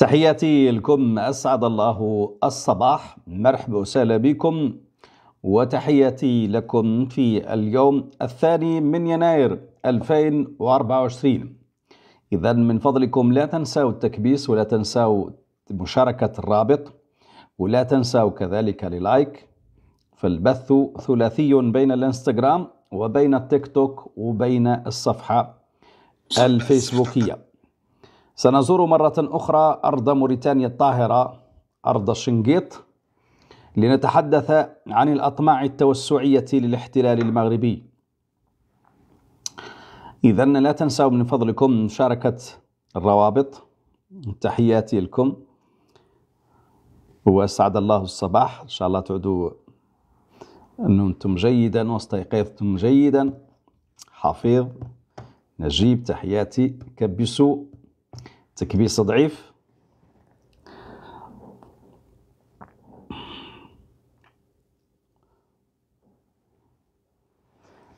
تحياتي لكم أسعد الله الصباح مرحبا وسهلا بكم وتحياتي لكم في اليوم الثاني من يناير 2024 إذا من فضلكم لا تنسوا التكبيس ولا تنسوا مشاركة الرابط ولا تنسوا كذلك للايك فالبث ثلاثي بين الانستغرام وبين التيك توك وبين الصفحة الفيسبوكية سنزور مرة أخرى أرض موريتانيا الطاهرة أرض شنقيط لنتحدث عن الأطماع التوسعية للاحتلال المغربي إذا لا تنسوا من فضلكم مشاركة الروابط تحياتي لكم وأسعد الله الصباح إن شاء الله تعودوا نمتم جيدا واستيقظتم جيدا حفيظ نجيب تحياتي كبسوا تكبيس ضعيف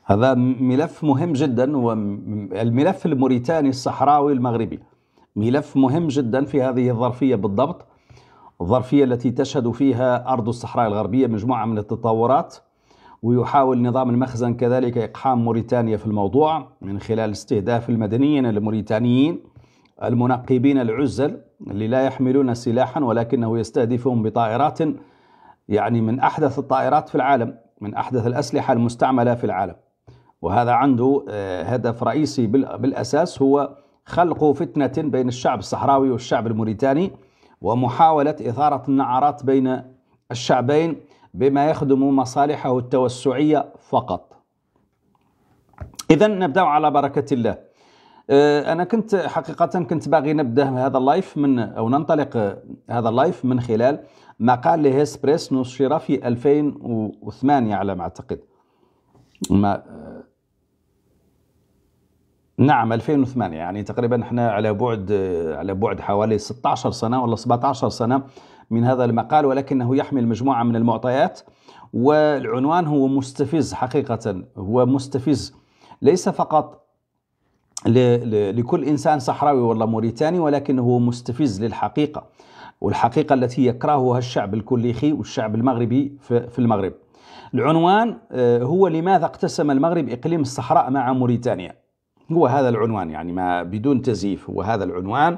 هذا ملف مهم جدا والملف الموريتاني الصحراوي المغربي ملف مهم جدا في هذه الظرفية بالضبط الظرفية التي تشهد فيها أرض الصحراء الغربية مجموعة من التطورات ويحاول نظام المخزن كذلك إقحام موريتانيا في الموضوع من خلال استهداف المدنيين الموريتانيين المنقبين العزل اللي لا يحملون سلاحا ولكنه يستهدفهم بطائرات يعني من أحدث الطائرات في العالم من أحدث الأسلحة المستعملة في العالم وهذا عنده آه، هدف رئيسي بالأساس هو خلق فتنة بين الشعب الصحراوي والشعب الموريتاني ومحاولة إثارة النعرات بين الشعبين بما يخدم مصالحه التوسعية فقط إذا نبدأ على بركة الله آه، انا كنت حقيقه كنت باغي نبدا هذا اللايف من او ننطلق آه، هذا اللايف من خلال مقال لهيسبريس نشر في 2008 على ما اعتقد ما آه، نعم 2008 يعني تقريبا احنا على بعد على بعد حوالي 16 سنه ولا 17 سنه من هذا المقال ولكنه يحمل مجموعه من المعطيات والعنوان هو مستفز حقيقه هو مستفز ليس فقط لكل إنسان صحراوي ولا موريتاني ولكنه مستفز للحقيقة والحقيقة التي يكرهها الشعب الكليخي والشعب المغربي في المغرب العنوان آه، هو لماذا اقتسم المغرب إقليم الصحراء مع موريتانيا هو هذا العنوان يعني ما بدون تزييف هو هذا العنوان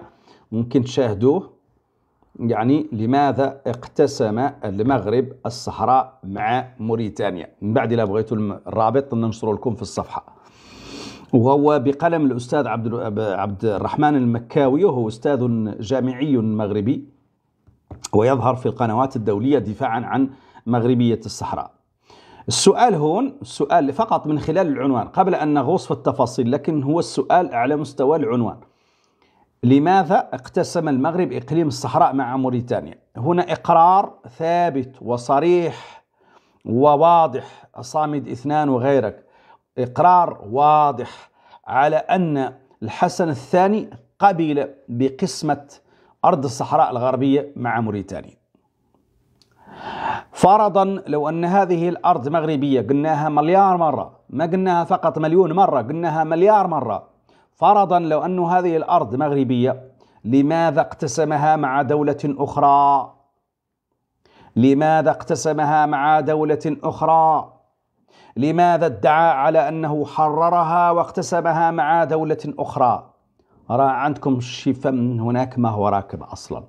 ممكن تشاهدوه يعني لماذا اقتسم المغرب الصحراء مع موريتانيا من بعد إذا بغيتوا الرابط ننشره لكم في الصفحة وهو بقلم الأستاذ عبد عبد الرحمن المكاوي وهو أستاذ جامعي مغربي ويظهر في القنوات الدولية دفاعا عن مغربية الصحراء السؤال هون السؤال فقط من خلال العنوان قبل أن نغوص في التفاصيل لكن هو السؤال على مستوى العنوان لماذا اقتسم المغرب إقليم الصحراء مع موريتانيا هنا إقرار ثابت وصريح وواضح صامد اثنان وغيرك إقرار واضح على أن الحسن الثاني قبل بقسمة أرض الصحراء الغربية مع موريتانيا فرضا لو أن هذه الأرض مغربية قلناها مليار مرة ما قلناها فقط مليون مرة قلناها مليار مرة فرضا لو أن هذه الأرض مغربية لماذا اقتسمها مع دولة أخرى لماذا اقتسمها مع دولة أخرى لماذا ادعى على أنه حررها واقتسمها مع دولة أخرى راى عندكم شفا من هناك ما هو راكب أصلا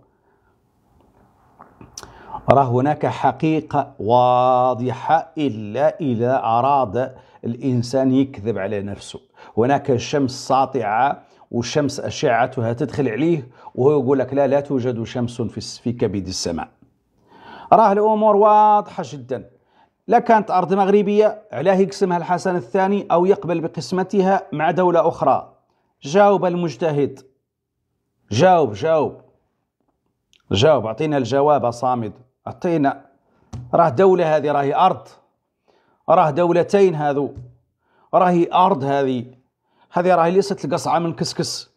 راه هناك حقيقة واضحة إلا إذا أراد الإنسان يكذب على نفسه هناك شمس ساطعة وشمس أشعتها تدخل عليه وهو يقول لك لا لا توجد شمس في كبد السماء راه الأمور واضحة جداً لا كانت أرض مغربية علاه يقسمها الحسن الثاني أو يقبل بقسمتها مع دولة أخرى جاوب المجتهد جاوب جاوب جاوب أعطينا الجواب صامد أعطينا راه دولة هذه راهي أرض راه دولتين هذو راهي أرض هذه هذه راهي ليست القصعة من كسكس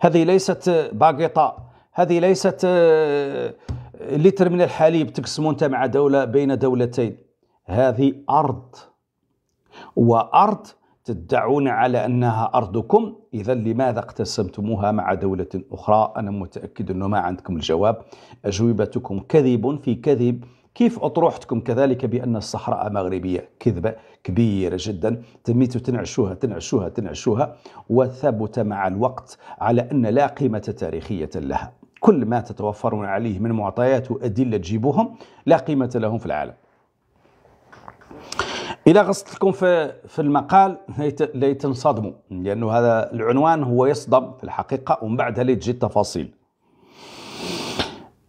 هذه ليست باقيطة هذه ليست آه، لتر من الحليب تقسمون انت مع دولة بين دولتين هذه أرض وأرض تدعون على أنها أرضكم إذا لماذا اقتسمتموها مع دولة أخرى أنا متأكد أنه ما عندكم الجواب أجوبتكم كذب في كذب كيف أطروحتكم كذلك بأن الصحراء مغربية كذبة كبيرة جدا تميتوا تنعشوها تنعشوها تنعشوها وثبت مع الوقت على أن لا قيمة تاريخية لها كل ما تتوفرون عليه من معطيات وأدلة تجيبوهم لا قيمة لهم في العالم الى غصت لكم في في المقال تنصدموا لانه هذا العنوان هو يصدم في الحقيقه ومن بعدها تجي التفاصيل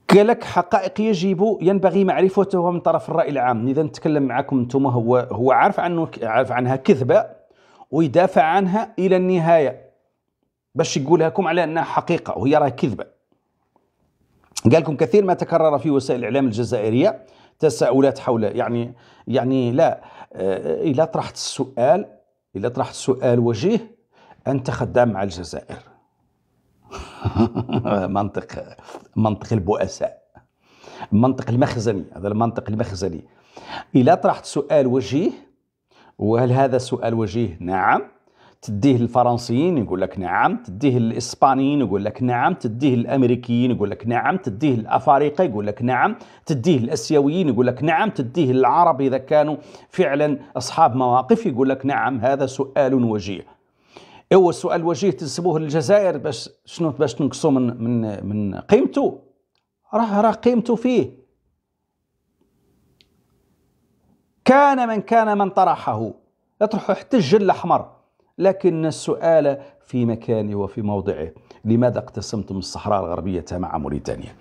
قال لك حقائق يجب ينبغي معرفتها من طرف الراي العام اذا نتكلم معكم انتم هو هو عارف عنه عارف عنها كذبه ويدافع عنها الى النهايه باش يقولها لكم على انها حقيقه وهي راه كذبه قال لكم كثير ما تكرر في وسائل الاعلام الجزائريه تساؤلات حول يعني يعني لا آه، إلا طرحت السؤال إلا طرحت سؤال وجيه أنت خدام مع الجزائر منطق منطق البؤساء المنطق المخزني هذا المنطق المخزني إلا طرحت سؤال وجيه وهل هذا سؤال وجيه نعم تديه للفرنسيين يقول لك نعم تديه للاسبانيين يقول لك نعم تديه للامريكيين يقول لك نعم تديه للافارقه يقول لك نعم تديه للاسيويين يقول لك نعم تديه للعرب اذا كانوا فعلا اصحاب مواقف يقول لك نعم هذا سؤال وجيه هو السؤال وجيه تنسبوه للجزائر باش شنو باش تنقصوا من من من قيمته راه راه قيمته فيه كان من كان من طرحه يطرحه حتى الجل الاحمر لكن السؤال في مكانه وفي موضعه لماذا اقتسمتم الصحراء الغربية مع موريتانيا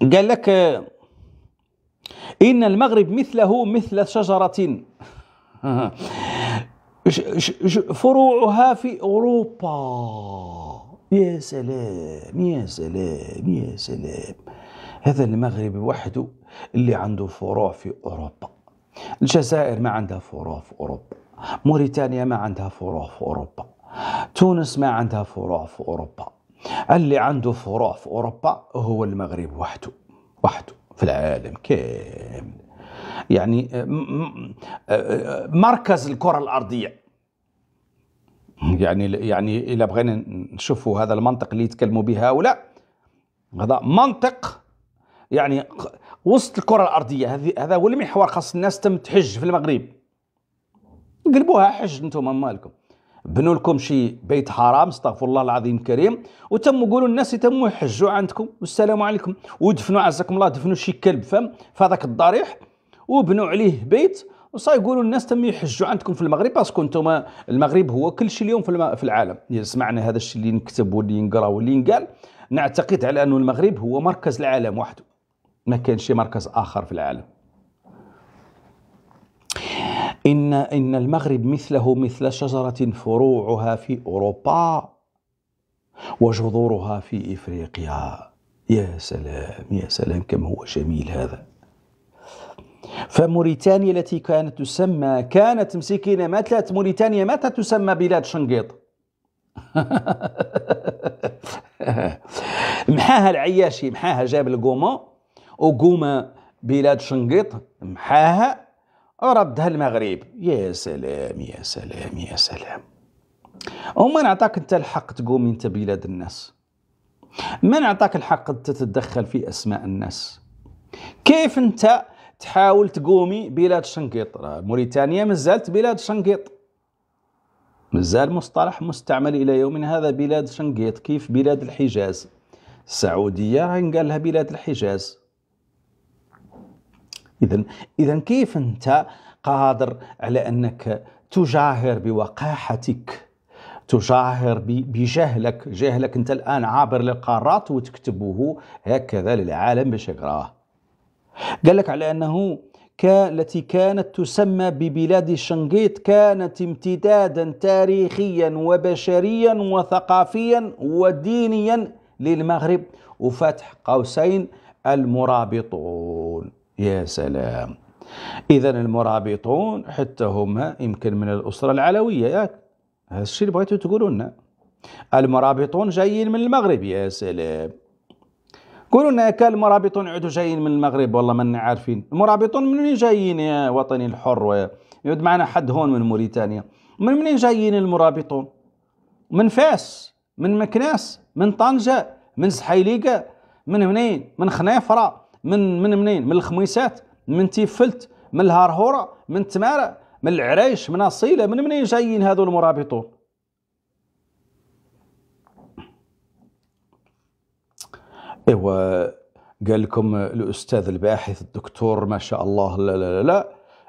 قال لك إن المغرب مثله مثل شجرة فروعها في أوروبا يا سلام يا سلام يا سلام هذا المغرب وحده اللي عنده فروع في أوروبا الجزائر ما عندها فروع في أوروبا موريتانيا ما عندها فروع في أوروبا تونس ما عندها فروع في أوروبا اللي عنده فروع في أوروبا هو المغرب وحده وحده في العالم كامل يعني آه، آه، آه، مركز الكرة الأرضية يعني يعني إلا بغينا نشوفوا هذا المنطق اللي يتكلموا به هؤلاء هذا منطق يعني وسط الكرة الأرضية هذا هو المحور خاص الناس تم تحج في المغرب قلبوها حج انتم مالكم بنوا لكم شي بيت حرام استغفر الله العظيم الكريم وتموا قولوا الناس تموا يحجوا عندكم والسلام عليكم ودفنوا عزكم الله دفنوا شي كلب فم في هذاك الضريح وبنوا عليه بيت وصا يقولوا الناس تم يحجوا عندكم في المغرب باسكو انتم المغرب هو كل شيء اليوم في, في العالم سمعنا هذا الشيء اللي نكتب واللي نقرا واللي نقال نعتقد على انه المغرب هو مركز العالم وحده ما شي مركز اخر في العالم إن إن المغرب مثله مثل شجرة فروعها في أوروبا وجذورها في إفريقيا يا سلام يا سلام كم هو جميل هذا فموريتانيا التي كانت تسمى كانت مسكينة ماتت موريتانيا متى تسمى بلاد شنقيط محاها العياشي محاها جاب القومة وقومة بلاد شنقيط محاها وردها المغرب يا سلام يا سلام يا سلام وما نعطاك انت الحق تقوم انت بلاد الناس ما نعطاك الحق تتدخل في اسماء الناس كيف انت تحاول تقومي بلاد شنقيط موريتانيا مازالت بلاد شنقيط مازال مصطلح مستعمل الى يومنا هذا بلاد شنقيط كيف بلاد الحجاز السعوديه قالها لها بلاد الحجاز اذا اذا كيف انت قادر على انك تجاهر بوقاحتك تجاهر بجهلك جهلك انت الان عابر للقارات وتكتبه هكذا للعالم باش يقراه قال لك على انه التي كانت تسمى ببلاد شنقيط كانت امتدادا تاريخيا وبشريا وثقافيا ودينيا للمغرب وفتح قوسين المرابطون يا سلام إذا المرابطون حتى هما يمكن من الأسرة العلوية ياك هذا الشيء اللي بغيتوا تقولوا لنا المرابطون جايين من المغرب يا سلام قولوا لنا كان المرابطون عدوا جايين من المغرب والله ما عارفين المرابطون من وين جايين يا وطني الحر يعود معنا حد هون من موريتانيا من منين جايين المرابطون من فاس من مكناس من طنجة من سحيليقه من هنين من خنافرة من من منين من الخميسات من تيفلت من الهارهوره من تمارة من العرايش من اصيله من منين جايين هذو المرابطون ايوا قال لكم الاستاذ الباحث الدكتور ما شاء الله لا لا لا, لا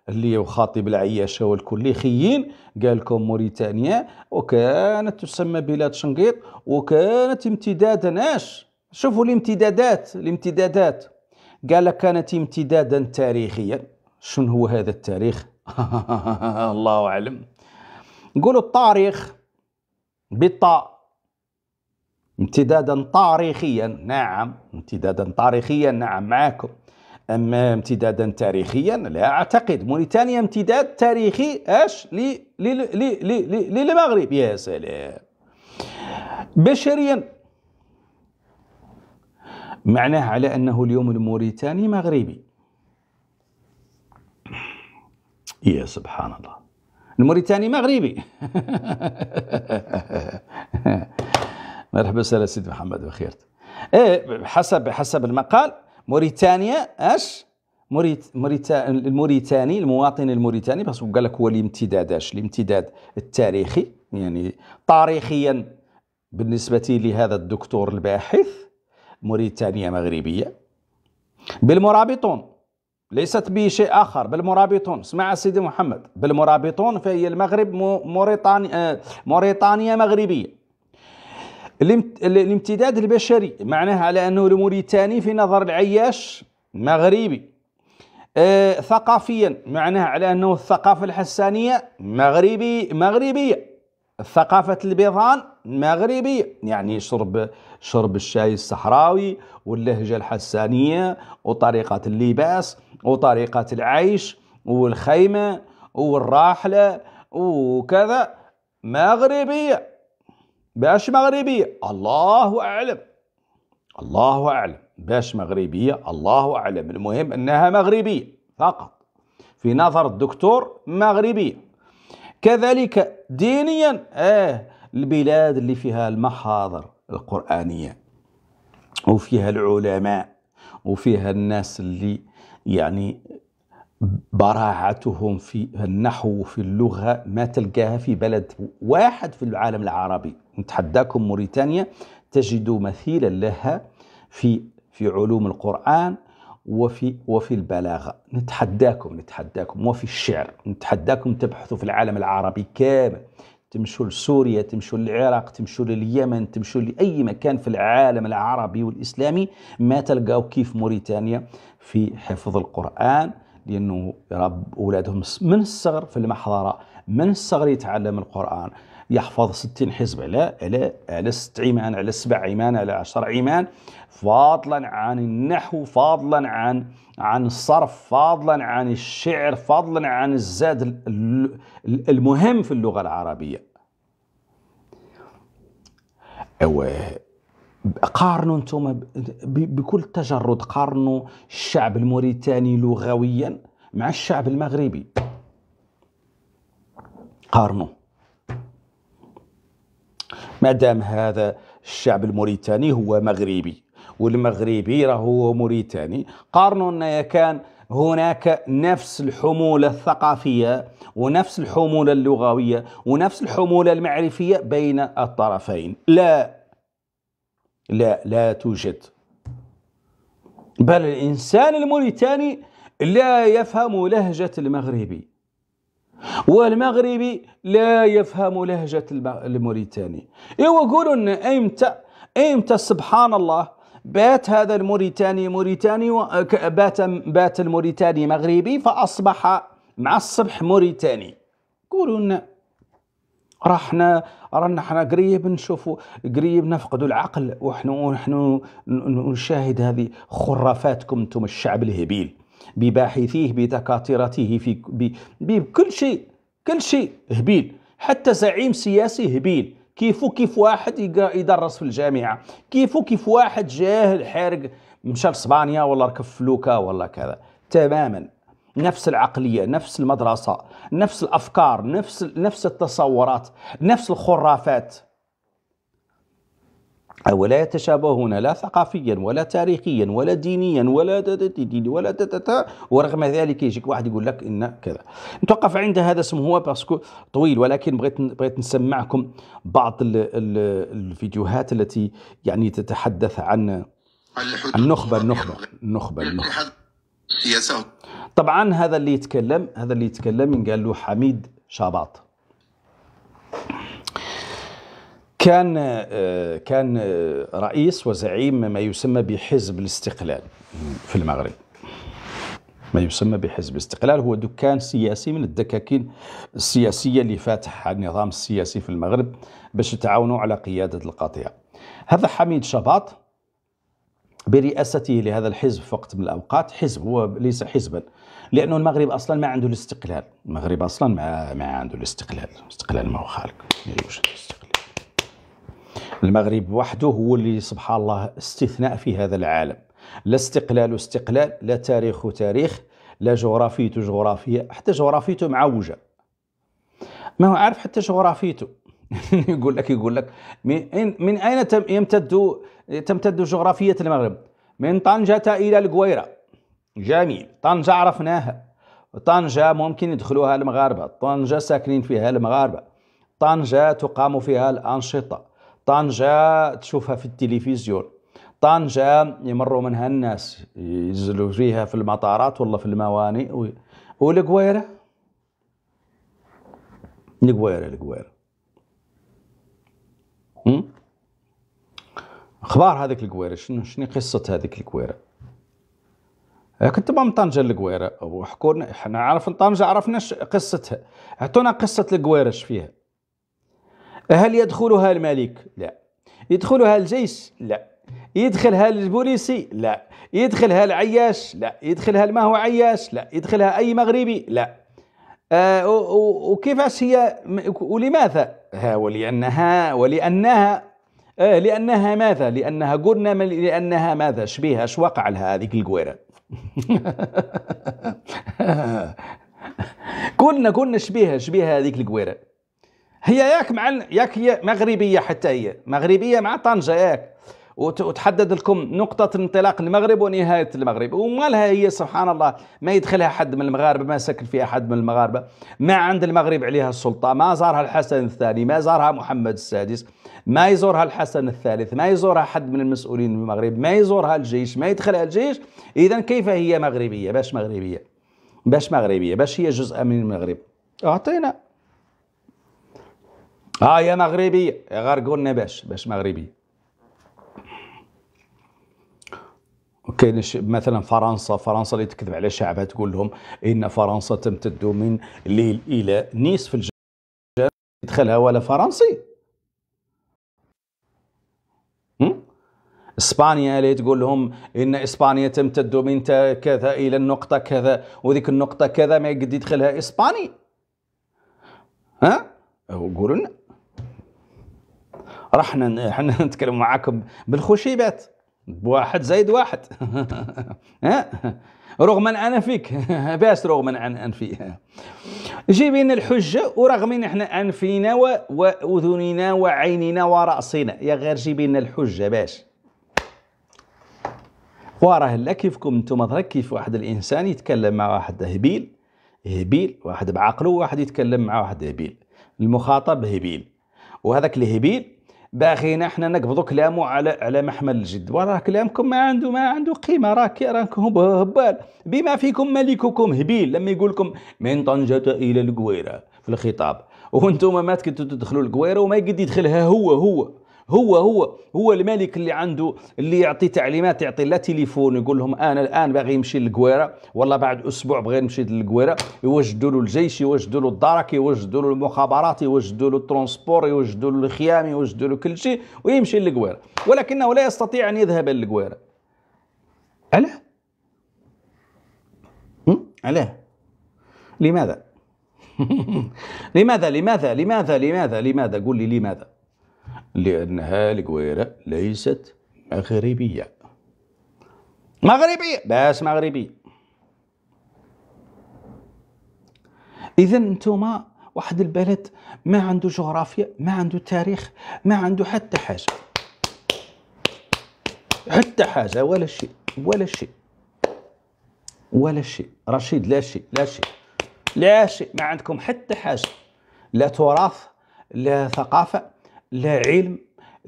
اللي يخاطب العياشة والكليخيين قال لكم موريتانيا وكانت تسمى بلاد شنقيط وكانت امتدادا اش شوفوا الامتدادات الامتدادات قال كانت امتدادا تاريخيا شنو هو هذا التاريخ الله أعلم نقولوا التاريخ بالطاء امتدادا تاريخيا نعم امتدادا تاريخيا نعم معكم اما امتدادا تاريخيا لا اعتقد موريتانيا امتداد تاريخي اش للمغرب يا سلام بشريا معناه على أنه اليوم الموريتاني مغربي يا إيه، سبحان الله الموريتاني مغربي مرحبا وسهلا سيدي محمد بخير ايه حسب حسب المقال موريتانيا اش موريت موريتا الموريتاني المواطن الموريتاني بس قال لك هو الامتداد اش الامتداد التاريخي يعني تاريخيا بالنسبه لهذا الدكتور الباحث موريتانيا مغربية بالمرابطون ليست بشيء آخر بالمرابطون اسمع سيدي محمد بالمرابطون فهي المغرب موريتانيا, آه، موريتانيا مغربية الامتداد البشري معناه على أنه الموريتاني في نظر العياش مغربي آه، ثقافيا معناه على أنه الثقافة الحسانية مغربي مغربية ثقافة البيضان مغربية يعني شرب شرب الشاي الصحراوي واللهجة الحسانية وطريقة اللباس وطريقة العيش والخيمة والراحلة وكذا مغربية باش مغربية الله أعلم الله أعلم باش مغربية الله أعلم المهم أنها مغربية فقط في نظر الدكتور مغربية كذلك دينيا آه البلاد اللي فيها المحاضر القرآنية وفيها العلماء وفيها الناس اللي يعني براعتهم في النحو وفي اللغة ما تلقاها في بلد واحد في العالم العربي نتحداكم موريتانيا تجدوا مثيلا لها في في علوم القرآن وفي وفي البلاغه نتحداكم نتحداكم وفي الشعر نتحداكم تبحثوا في العالم العربي كامل تمشوا لسوريا تمشوا للعراق تمشوا لليمن تمشوا لأي مكان في العالم العربي والإسلامي ما تلقاو كيف موريتانيا في حفظ القرآن لأنه يرب أولادهم من الصغر في المحضرة من الصغر يتعلم القرآن يحفظ 60 حزب على على على ست ايمان على سبع ايمان على عشر ايمان فاضلا عن النحو فاضلا عن عن الصرف فاضلا عن الشعر فاضلا عن الزاد المهم في اللغة العربية قارنوا انتم بكل تجرد قارنوا الشعب الموريتاني لغويا مع الشعب المغربي قارنوا ما دام هذا الشعب الموريتاني هو مغربي والمغربي راه هو موريتاني قارنوا ان كان هناك نفس الحمولة الثقافية ونفس الحمولة اللغوية ونفس الحمولة المعرفية بين الطرفين لا لا لا توجد بل الإنسان الموريتاني لا يفهم لهجة المغربي والمغربي لا يفهم لهجة الموريتاني إيوا يقولوا إن إمتى إمتى سبحان الله بات هذا الموريتاني موريتاني بات بات الموريتاني مغربي فأصبح مع الصبح موريتاني يقولوا راه حنا رانا حنا قريب نشوفوا قريب نفقدوا العقل وحنا ونحن نشاهد هذه خرافاتكم انتم الشعب الهبيل بباحثيه بدكاترته في بكل شيء كل شيء هبيل حتى زعيم سياسي هبيل كيفو كيف واحد يدرس في الجامعه كيفو كيف واحد جاهل حارق مشى لاسبانيا ولا ركب فلوكه ولا كذا تماما نفس العقليه نفس المدرسه نفس الافكار نفس نفس التصورات نفس الخرافات ولا يتشابهون لا ثقافيا ولا تاريخيا ولا دينيا ولا ولا ورغم ذلك يجيك واحد يقول لك ان كذا نتوقف عند هذا اسمه هو باسكو طويل ولكن بغيت بغيت نسمعكم بعض الفيديوهات التي يعني تتحدث عن النخبه النخبه النخبه النخبه, النخبة. السياسه طبعا هذا اللي يتكلم هذا اللي يتكلم قال له حميد شاباط كان آه، كان آه، رئيس وزعيم ما يسمى بحزب الاستقلال في المغرب ما يسمى بحزب الاستقلال هو دكان سياسي من الدكاكين السياسيه اللي فاتح النظام السياسي في المغرب باش يتعاونوا على قياده القطيع هذا حميد شباط برئاسته لهذا الحزب في وقت من الأوقات حزب هو ليس حزبا لأنه المغرب أصلا ما عنده الاستقلال المغرب أصلا ما, ما عنده الاستقلال الاستقلال ما هو خالق يعني المغرب وحده هو اللي سبحان الله استثناء في هذا العالم لا استقلال استقلال لا تاريخ تاريخ لا جغرافيته جغرافية حتى جغرافيته معوجة ما هو عارف حتى جغرافيته يقول لك يقول لك من, من أين يمتد تمتد جغرافية المغرب من طنجة إلى القويرة جميل طنجة عرفناها طنجة ممكن يدخلوها المغاربة طنجة ساكنين فيها المغاربة طنجة تقام فيها الأنشطة طنجة تشوفها في التلفزيون طنجة يمروا منها الناس ينزلوا فيها في المطارات ولا في الموانئ والقويرة القويرة القويرة اخبار هذيك القويره شنو شنو قصه هذيك القويره أه، كنت من طنجه القويره وحكوا لنا احنا عرف طنجه عرفنا قصتها اعطونا قصه القويره فيها أه، هل يدخلها الملك لا يدخلها الجيش لا يدخلها البوليسي لا يدخلها العياش لا يدخلها ما هو عياش لا يدخلها اي مغربي لا آه وكيفاش هي ولماذا ها ولانها ولانها آه لأنها ماذا لأنها قلنا لأنها ماذا شبيها اش وقع لها هذيك القويرة قلنا قلنا شبيها شبيها هذيك القويرة هي ياك مع ياك هي مغربية حتى هي مغربية مع طنجة ياك وتحدد لكم نقطة انطلاق المغرب ونهاية المغرب وما لها هي سبحان الله ما يدخلها حد من المغاربة ما سكن فيها حد من المغاربة ما عند المغرب عليها السلطة ما زارها الحسن الثاني ما زارها محمد السادس ما يزورها الحسن الثالث ما يزورها حد من المسؤولين من المغرب ما يزورها الجيش ما يدخلها الجيش إذا كيف هي مغربية باش مغربية باش مغربية باش هي جزء من المغرب أعطينا ها آه يا مغربية غير قلنا باش باش مغربية كاين مثلا فرنسا فرنسا اللي تكذب على شعبها تقول لهم ان فرنسا تمتد من ليل الى نيس في الجنوب يدخلها ولا فرنسي اسبانيا اللي تقول لهم ان اسبانيا تمتد من كذا الى النقطه كذا وذيك النقطه كذا ما يقد يدخلها اسباني ها قولوا لنا رحنا حنا نتكلم معاكم بالخشيبات بواحد زائد واحد رغما انا فيك باس رغما عن انفي جيب لنا الحجه ورغم ان احنا انفينا واذننا وعيننا وراسنا يا غير جيب لنا الحجه باش وراه لا كيفكم نتوما درك كيف واحد الانسان يتكلم مع واحد هبيل هبيل واحد بعقله واحد يتكلم مع واحد هبيل المخاطب هبيل وهذاك الهبيل باغيين احنا نقبضوا كلامه على على محمل الجد وراه كلامكم ما عنده ما عنده قيمه راك راكم هبال بما فيكم ملككم هبيل لما يقول لكم من طنجه الى القويره في الخطاب وانتم ما كنتوا تدخلوا القويره وما يقد يدخلها هو هو هو هو هو الملك اللي عنده اللي يعطي تعليمات يعطي لا تليفون يقول لهم انا الان باغي نمشي للقويره والله بعد اسبوع بغي نمشي للقويره يوجدوا له الجيش يوجدوا له الدرك يوجدوا له المخابرات يوجدوا له الترونسبور يوجدوا له الخيام يوجدوا له كل شيء ويمشي للقويره ولكنه لا يستطيع ان يذهب للقويره علاه علاه لماذا لماذا لماذا لماذا لماذا لماذا قول لي لماذا لأنها الجويرة ليست مغربية مغربية بس مغربية إذا أنتم واحد البلد ما عنده جغرافيا ما عنده تاريخ ما عنده حتى حاجة حتى حاجة ولا شيء ولا شيء ولا شيء رشيد لا شيء لا شيء لا شيء ما عندكم حتى حاجة لا تراث لا ثقافة لا علم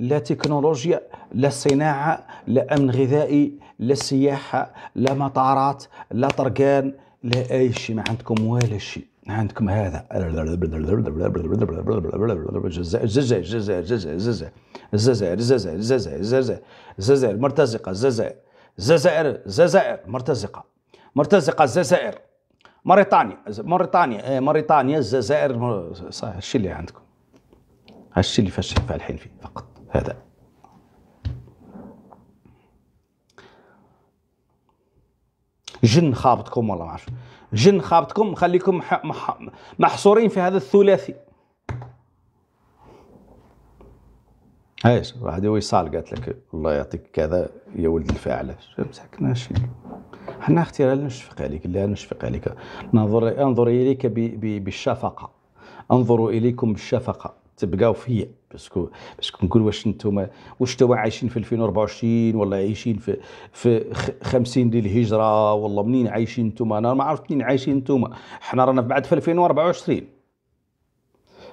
لا تكنولوجيا لا صناعة لا أمن غذائي لا سياحة لا مطارات لا طرقان لا أي شيء ما عندكم ولا شيء عندكم هذا الجزائر الجزائر الجزائر الجزائر الجزائر الجزائر الجزائر الجزائر الجزائر مرتزقة الجزائر الجزائر الجزائر مرتزقة مرتزقة الجزائر موريتانيا موريتانيا موريتانيا الجزائر صح الشيء اللي عندكم هالشي اللي فشل فالحين فيه فقط هذا جن خابطكم والله ما اعرف جن خابطكم خليكم محصورين في هذا الثلاثي ايش واحد وصال قالت لك الله يعطيك كذا يا ولد الفاعل امسك ماشي حنا اختي لا نشفق عليك لا نشفق عليك ننظر انظر اليك بالشفقه انظر اليكم بالشفقه تبقاو فيا باسكو باسكو نقول واش نتوما واش توا عايشين في 2024 ولا عايشين في في 50 للهجره والله منين عايشين نتوما انا ما عرفت منين عايشين نتوما حنا رانا بعد في 2024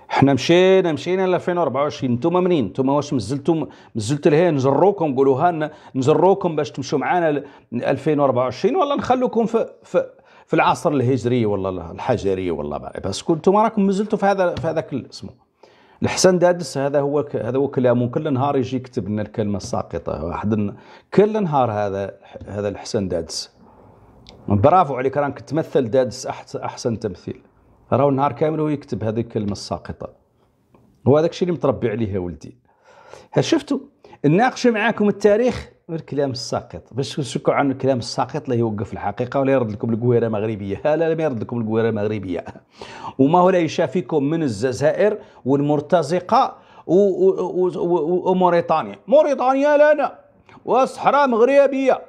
حنا مشينا مشينا ل 2024 نتوما منين نتوما واش مزلتم مزلت لهي نجروكم قولوها ها نجروكم باش تمشوا معانا ل 2024 ولا نخلوكم في في في العصر الهجري ولا الحجري ولا باسكو نتوما راكم مزلتوا في هذا في هذاك اسمه الحسن دادس هذا هو ك... هذا هو كلامه كل نهار يجي يكتب لنا الكلمه الساقطه واحد كل نهار هذا هذا الحسن دادس برافو عليك راك تمثل دادس احسن احسن تمثيل راهو النهار كامل هو يكتب هذه الكلمه الساقطه وهذاك الشيء اللي متربي عليه يا ولدي شفتوا نناقش معاكم التاريخ الكلام الساقط باش تشكوا عن الكلام الساقط لا يوقف الحقيقه ولا يرد لكم القويره المغربيه لا ما يرد لكم القويره المغربيه وما هو لا يشافيكم من الجزائر والمرتزقه وموريتانيا موريتانيا لنا والصحراء مغربيه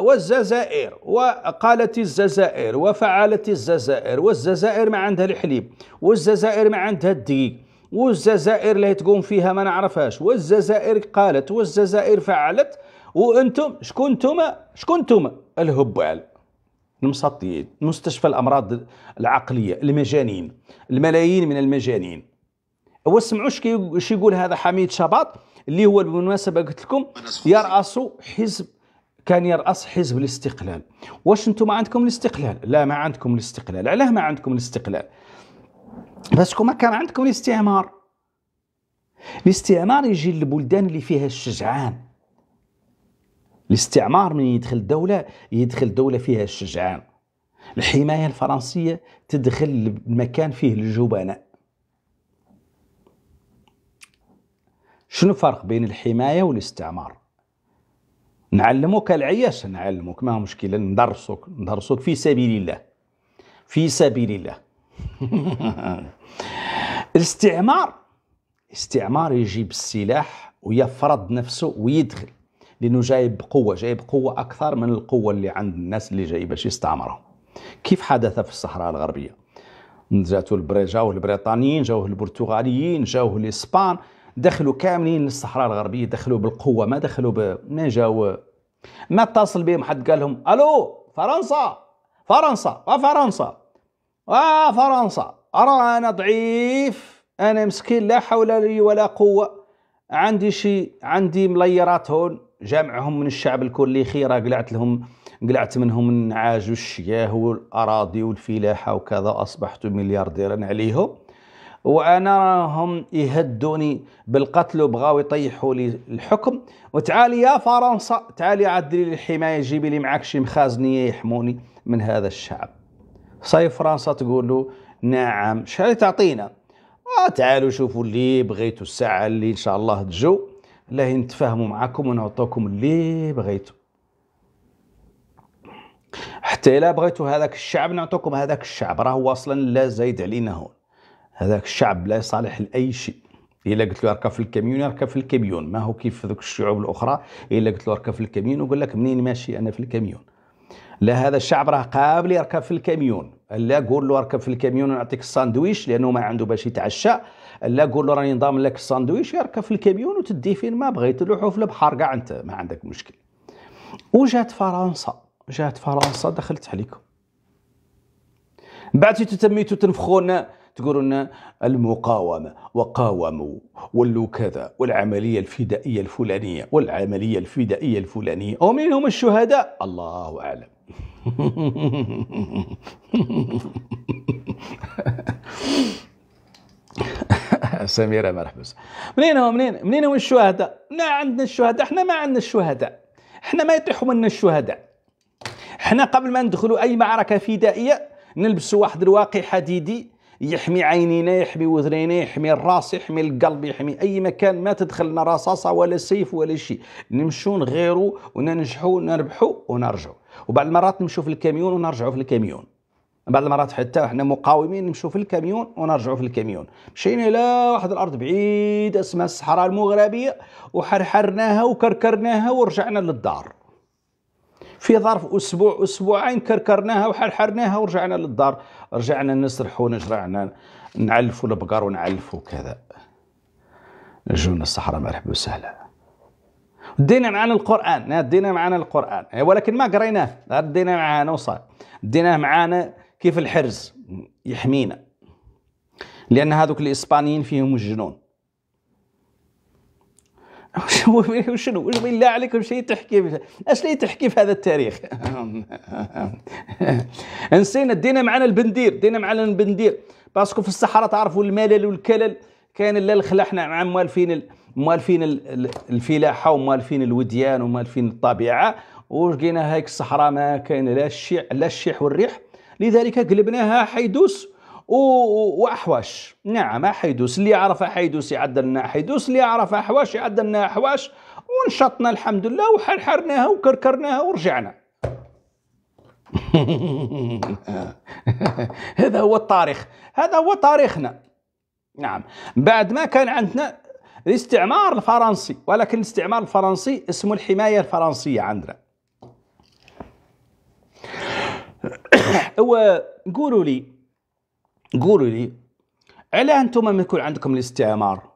والجزائر وقالت الجزائر وفعلت الجزائر والجزائر ما عندها الحليب والجزائر ما عندها الدقيق والجزائر اللي تقوم فيها ما نعرفهاش والجزائر قالت والجزائر فعلت وانتم شكون نتوما شكون نتوما الهبال المسطيين مستشفى الامراض العقليه المجانين الملايين من المجانين واسمعوش ايش يقول هذا حميد شباط اللي هو بالمناسبه قلت لكم يراس حزب كان يراس حزب الاستقلال واش انتم عندكم الاستقلال لا ما عندكم الاستقلال علاه ما عندكم الاستقلال باسكو ما كان عندكم الاستعمار الاستعمار يجي للبلدان اللي فيها الشجعان الاستعمار من يدخل دولة يدخل دولة فيها الشجعان الحماية الفرنسية تدخل المكان فيه الجبناء شنو الفرق بين الحماية والاستعمار نعلموك العياش نعلموك ما مشكلة ندرسوك ندرسوك في سبيل الله في سبيل الله الاستعمار استعمار يجيب السلاح ويفرض نفسه ويدخل لانه جايب بقوه جايب بقوه اكثر من القوه اللي عند الناس اللي جاي باش يستعمرهم كيف حدث في الصحراء الغربيه جاتو جاوه البريطانيين جاوه البرتغاليين جاوه الاسبان دخلوا كاملين للصحراء الغربيه دخلوا بالقوه ما دخلوا ب... ما جاوا ما اتصل بهم حد قال لهم الو فرنسا فرنسا وفرنسا آه فرنسا أرى أنا ضعيف أنا مسكين لا حول لي ولا قوة عندي شي عندي مليرات هون جمعهم من الشعب الكلي خيرة قلعت لهم قلعت منهم النعاج والشياه والأراضي والفلاحة وكذا أصبحت مليارديرا عليهم وأنا راهم يهدوني بالقتل وبغاو يطيحوا لي الحكم وتعالي يا فرنسا تعالي عدلي لي الحماية جيبي لي معاك شي مخازنية يحموني من هذا الشعب صيف فرنسا تقول له نعم شحال تعطينا آه تعالوا شوفوا اللي بغيتوا الساعة اللي إن شاء الله تجو لاه نتفاهموا معكم ونعطوكم اللي بغيتوا حتى إلا بغيتوا هذاك الشعب نعطوكم هذاك الشعب راه هو أصلا لا زايد علينا هون هذاك الشعب لا صالح لأي شيء الا قلت له اركب في الكاميون اركب في الكاميون ما هو كيف ذوك الشعوب الاخرى الا قلت له اركب في الكاميون وقول لك منين ماشي انا في الكاميون لا هذا الشعب راه قابل يركب في الكاميون لا قول له اركب في الكاميون ونعطيك الساندويش لانه ما عنده باش يتعشى لا قول له راني نضامن لك الساندويش يركب في الكاميون وتديه فين ما بغيت تلوحو في البحر كاع انت ما عندك مشكل وجات فرنسا جات فرنسا دخلت عليكم بعد تتميتوا تنفخونا تقولوا لنا المقاومة وقاوموا ولوا كذا والعملية الفدائية الفلانية والعملية الفدائية الفلانية ومنهم الشهداء الله أعلم سميرة مرحبا منين هو منين منين هو الشهداء لا عندنا الشهداء احنا ما عندنا الشهداء احنا ما يطيحوا منا الشهداء احنا قبل ما ندخلوا اي معركة فدائية نلبسوا واحد الواقي حديدي يحمي عينينا يحمي وذنينا يحمي الراس يحمي القلب يحمي اي مكان ما تدخلنا رصاصه ولا سيف ولا شيء نمشوا نغيروا وننجحوا ونربحوا ونرجعوا وبعض المرات نمشوا في الكاميون ونرجعوا في الكاميون بعض المرات حتى احنا مقاومين نمشوا في الكاميون ونرجعوا في الكاميون مشينا الى واحد الارض بعيد اسمها الصحراء المغربيه وحرحرناها وكركرناها ورجعنا للدار في ظرف اسبوع اسبوعين كركرناها وحرحرناها ورجعنا للدار رجعنا نسرحوا ونجرعنا نعلفوا البقر ونعلفوا كذا نجونا الصحراء مرحبا وسهلا دينا معنا القران نعم، دينا معنا القران إيه، ولكن ما قريناه دينا معنا وصار دينا معنا كيف الحرز يحمينا لان هذوك الاسبانيين فيهم الجنون وشنو وش بالله عليكم شيء تحكي اش لي تحكي في هذا التاريخ نسينا دينا معنا البندير دينا معنا البندير باسكو في الصحراء تعرفوا الملل والكلل كان لا احنا مع موالفين مالفين الفلاحه ومالفين الوديان ومالفين الطبيعه ولقينا هيك الصحراء ما كاين لا الشيع لا الشيح والريح لذلك قلبناها حيدوس واحواش نعم حيدوس اللي عرف حيدوس يعدل لنا حيدوس اللي عرف احواش يعدل لنا احواش ونشطنا الحمد لله وحرحرناها وكركرناها ورجعنا هذا هو التاريخ هذا هو تاريخنا نعم بعد ما كان عندنا الاستعمار الفرنسي ولكن الاستعمار الفرنسي اسمه الحماية الفرنسية عندنا وقولوا لي قولوا لي علاه انتم ما يكون عندكم الاستعمار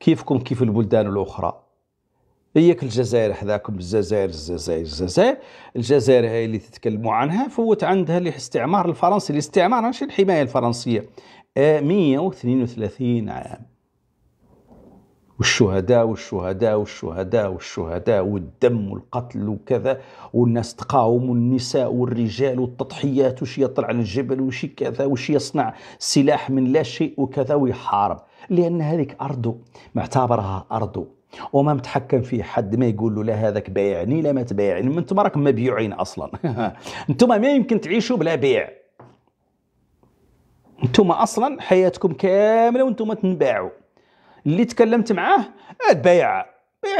كيفكم كيف البلدان الاخرى هيك الجزائر حذاكم الجزائر الجزائر الجزائر الجزائر هاي اللي تتكلموا عنها فوت عندها الاستعمار الفرنسي الاستعمار ماشي الحمايه الفرنسيه 132 آه، عام والشهداء والشهداء والشهداء والشهداء والدم والقتل وكذا والناس تقاوم والنساء والرجال والتضحيات وش يطلع للجبل الجبل وش كذا وش يصنع سلاح من لا شيء وكذا ويحارب لأن هذيك أرضه معتبرها أرضه وما متحكم فيه حد ما يقول له لا هذاك بايعني لا ما تبايعني من انتم راكم مبيوعين اصلا انتم ما يمكن تعيشوا بلا بيع انتم اصلا حياتكم كامله وانتم تنباعوا اللي تكلمت معاه البيعه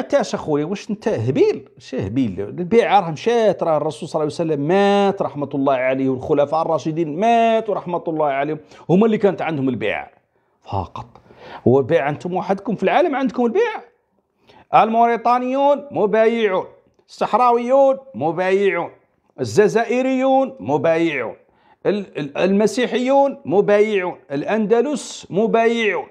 تاش اخويا واش انت هبيل شي هبيل البيعه راه مشات راه الرسول صلى الله عليه وسلم مات رحمه الله عليه والخلفاء الراشدين ماتوا رحمه الله عليهم هما اللي كانت عندهم البيعه فقط هو بيع انتم وحدكم في العالم عندكم البيعه الموريطانيون مبايعون الصحراويون مبايعون الجزائريون مبايعون المسيحيون مبايعون الاندلس مبايعون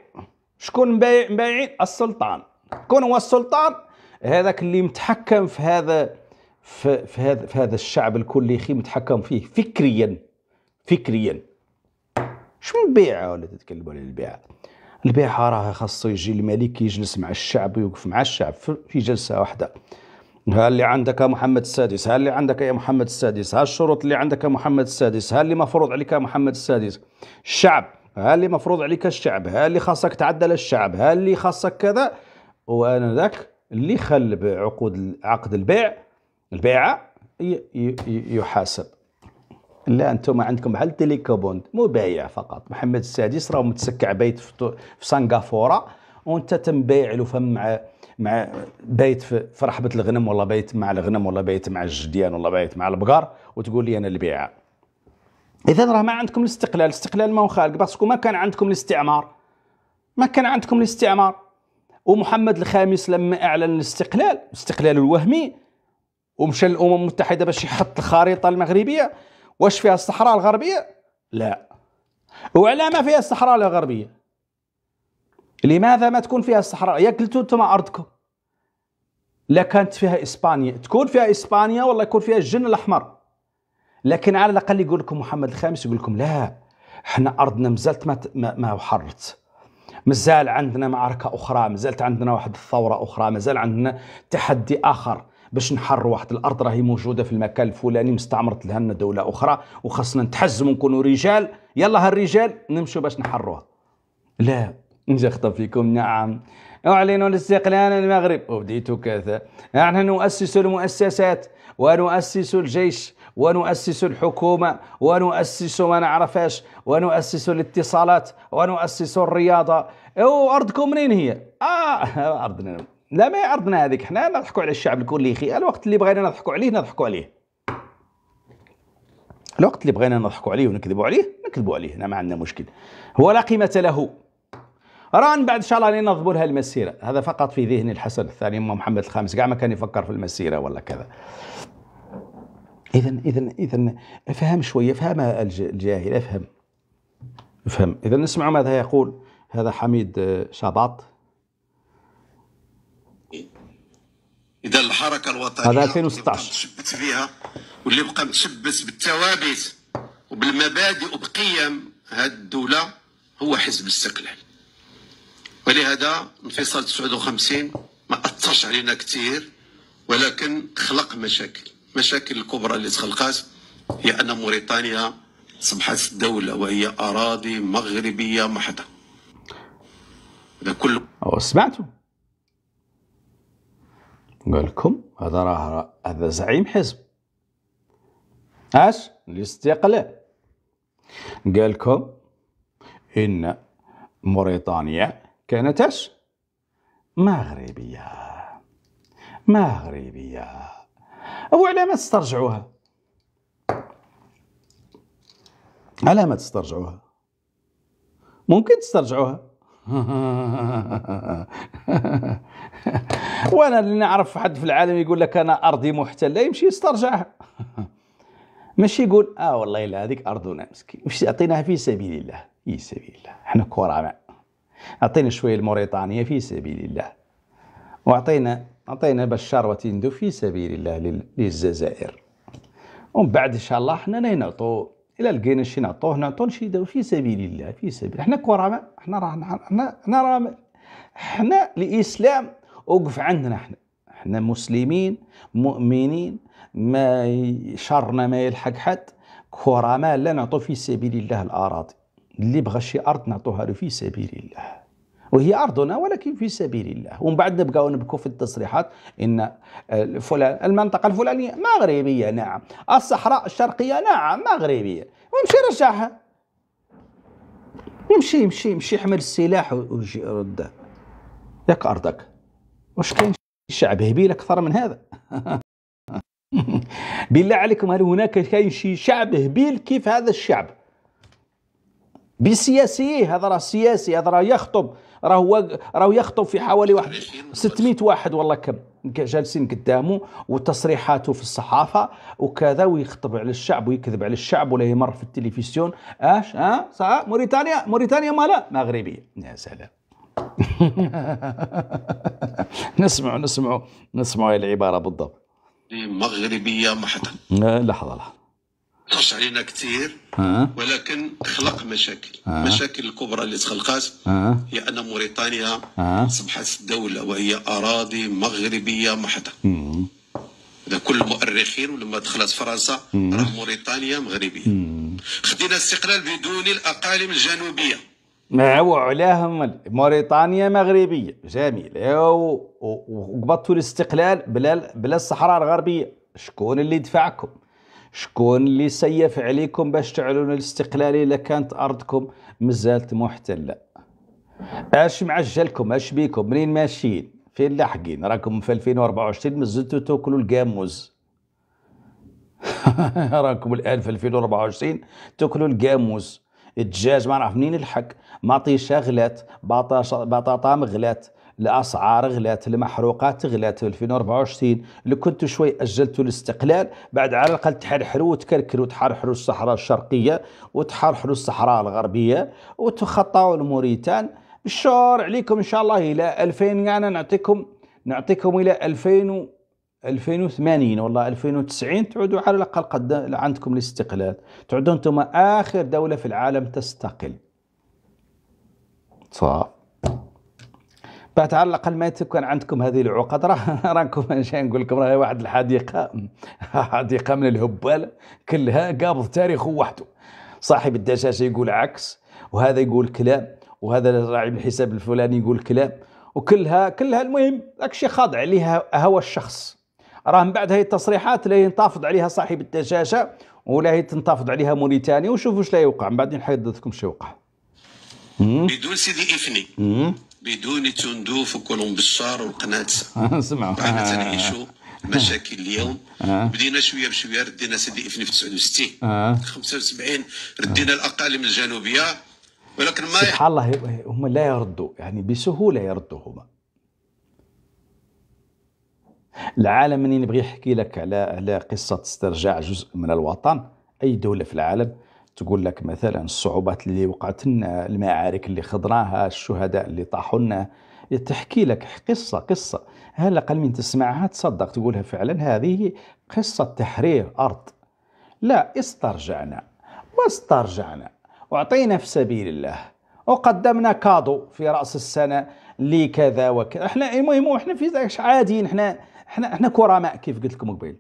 شكون مبايع مبايعين السلطان كون هو السلطان هذاك اللي متحكم في هذا في, في هذا في هذا الشعب الكليخي متحكم فيه فكريا فكريا شنو البيعة ولا تتكلموا على البيعة البيعة راه خاصو يجي الملك يجلس مع الشعب ويوقف مع الشعب في جلسة واحدة ها اللي عندك يا محمد السادس ها اللي عندك يا محمد السادس ها الشروط اللي عندك يا محمد السادس ها اللي مفروض عليك يا محمد السادس الشعب ها اللي مفروض عليك الشعب ها اللي خاصك تعدل الشعب ها اللي خاصك كذا وانا ذاك اللي خل بعقود عقد البيع البيعه يحاسب لا انتم عندكم بحال تيليكوبوند مبايع فقط محمد السادس راه متسكع بيت في سنغافوره وانت تنبايع له فم مع مع بيت في رحبه الغنم ولا بيت مع الغنم ولا بيت مع الجديان ولا بيت مع البقر وتقول لي انا البيعه اذا راه ما عندكم الاستقلال الاستقلال ما هو خالق باسكو ما كان عندكم الاستعمار ما كان عندكم الاستعمار ومحمد الخامس لما اعلن الاستقلال الاستقلال الوهمي ومشى للامم المتحده باش يحط الخريطه المغربيه واش فيها الصحراء الغربيه لا وعلى ما فيها الصحراء الغربيه لماذا ما تكون فيها الصحراء يا قلتوا انتم ارضكم لا كانت فيها اسبانيا تكون فيها اسبانيا ولا يكون فيها الجن الاحمر لكن على الاقل يقول لكم محمد الخامس يقول لكم لا احنا ارضنا مازالت ما ما حرت مازال عندنا معركه اخرى مازالت عندنا واحد الثوره اخرى مازال عندنا تحدي اخر باش نحروا واحد الارض راهي موجوده في المكان الفلاني مستعمرت لها دوله اخرى وخاصنا نتحزم ونكونوا رجال يلا هالرجال نمشوا باش نحروها لا نجي اخطب فيكم نعم اعلنوا الاستقلال المغرب وبديت كذا نحن نؤسس المؤسسات ونؤسس الجيش ونؤسس الحكومة ونؤسس ما نعرفاش ونؤسس الاتصالات ونؤسس الرياضة او أرضكم منين هي؟ آه أرضنا لا ما أرضنا هذيك حنا نضحكوا على الشعب الكل يخي الوقت اللي بغينا نضحكوا عليه نضحكوا عليه الوقت اللي بغينا نضحكوا عليه ونكذبوا عليه نكذبوا عليه أنا ما عندنا مشكل هو لا قيمة له ران بعد ان شاء الله ننظموا لها المسيره هذا فقط في ذهن الحسن الثاني محمد الخامس كاع ما كان يفكر في المسيره ولا كذا اذا اذا اذا افهم شويه افهم الجاهل افهم افهم اذا نسمع ماذا يقول هذا حميد آه، شباط اذا الحركه الوطنيه هذا 2016 تشبت فيها واللي بقى متشبث بالثوابت وبالمبادئ وبقيم هذه الدوله هو حزب الاستقلال ولهذا انفصال 59 ما اثرش علينا كثير ولكن خلق مشاكل المشاكل الكبرى اللي تخلقات هي أن موريتانيا أصبحت دولة وهي أراضي مغربية محضة هذا كله سمعتوا قال لكم هذا راه هذا زعيم حزب اش الاستقلال قال لكم ان موريتانيا كانت اش مغربيه مغربيه أو تسترجعوها استرجعوها ما تسترجعوها ممكن تسترجعوها وانا اللي نعرف حد في العالم يقول لك انا ارضي محتله يمشي يسترجعها ماشي يقول اه والله الا هذيك ارضنا مسكين مش اعطيناها في سبيل الله في سبيل الله احنا كرماء اعطينا شويه لموريطانيا في سبيل الله واعطينا عطينا بشار وتندو في سبيل الله للجزائر ومن بعد إن شاء الله حنا نعطو إلا لقينا شي نعطوه نعطوه شي في سبيل الله في سبيل حنا كرماء حنا راه حنا راه حنا الإسلام وقف عندنا حنا حنا مسلمين مؤمنين ما شرنا ما يلحق حد كرماء لا نعطو في سبيل الله الأراضي اللي بغى شي أرض نعطوها له في سبيل الله وهي أرضنا ولكن في سبيل الله ومن بعد نبقاو نبكوا في التصريحات إن آه، فلان المنطقة الفلانية مغربية نعم الصحراء الشرقية نعم مغربية ويمشي رجعها يمشي يمشي يمشي يحمل السلاح ويجي يرد ياك أرضك واش كاين شعب هبيل أكثر من هذا بالله عليكم هل هناك كاين شي شعب هبيل كيف هذا الشعب بسياسيه هذا راه سياسي هذا راه يخطب راهو راهو يخطب في حوالي واحد 600 واحد والله كم جالسين قدامه وتصريحاته في الصحافه وكذا ويخطب على الشعب ويكذب على الشعب ولا يمر في التلفزيون اش ها أه؟ موريتانيا موريتانيا مالا مغربيه يا سلام نسمع نسمع نسمع العباره بالضبط إيه، مغربيه محضه لحظه لحظه خش علينا كثير ولكن خلق مشاكل المشاكل مشاكل الكبرى اللي تخلقات هي ان موريتانيا اصبحت دوله وهي اراضي مغربيه محضه كل المؤرخين ولما دخلت فرنسا راه موريتانيا مغربيه خدينا استقلال بدون الاقاليم الجنوبيه معوا عليهم موريتانيا مغربيه جميل وقبضتوا الاستقلال بلا بلا الصحراء الغربيه شكون اللي دفعكم شكون اللي سيف عليكم باش تعلنوا الاستقلال إلا كانت أرضكم مازالت محتلة اش معجلكم اش بيكم منين ماشيين فين لاحقين راكم في 2024 مازلتوا تاكلوا القاموز راكم الان في 2024 تاكلوا القاموز الدجاج ما نعرف منين الحق ماطيشه غلات بطاطا مغلات الاسعار غلات المحروقات غلات 2024 اللي كنت شوي اجلتوا الاستقلال بعد على الاقل تحرحروا وتكركروا تحرحروا الصحراء الشرقيه وتحرحروا الصحراء الغربيه وتخطاوا الموريتان الشهر عليكم ان شاء الله الى 2000 يعني نعطيكم نعطيكم الى 2000 2080 والله 2090 تعودوا على الاقل قد عندكم الاستقلال تعودوا انتم اخر دوله في العالم تستقل صح على الاقل ما تكون عندكم هذه العقد راه راكم اش نقول لكم راه واحد الحديقه حديقه من الهبال كلها قابض تاريخه وحده صاحب الدشاشه يقول عكس وهذا يقول كلام وهذا راعي الحساب الفلاني يقول كلام وكلها كلها المهم داك الشيء خاضع ليها هو الشخص راه من بعد هاي التصريحات لا ينتفض عليها صاحب الدشاشه ولا تنتفض عليها موريتانيا وشوفوا واش لا يوقع من بعد لكم شو يوقع بدون سيدي افني بدون تندوف وكولومبشار والقناتسه سمعوا بقينا تنعيشوا مشاكل اليوم آه. بدينا شويه بشويه ردينا سيدي افني في 69 75 آه. ردينا الاقاليم الجنوبيه ولكن ما سبحان الله هم لا يردوا يعني بسهوله يردوا هما العالم منين نبغي يحكي لك على على قصه استرجاع جزء من الوطن اي دوله في العالم تقول لك مثلا الصعوبات اللي وقعت لنا المعارك اللي خضناها الشهداء اللي طاحوا لنا تحكي لك قصة قصة على الأقل من تسمعها تصدق تقولها فعلا هذه قصة تحرير أرض لا استرجعنا واسترجعنا وأعطينا في سبيل الله وقدمنا كادو في رأس السنة لكذا وكذا احنا المهم احنا في عاديين احنا احنا احنا كرماء كيف قلت لكم قبيل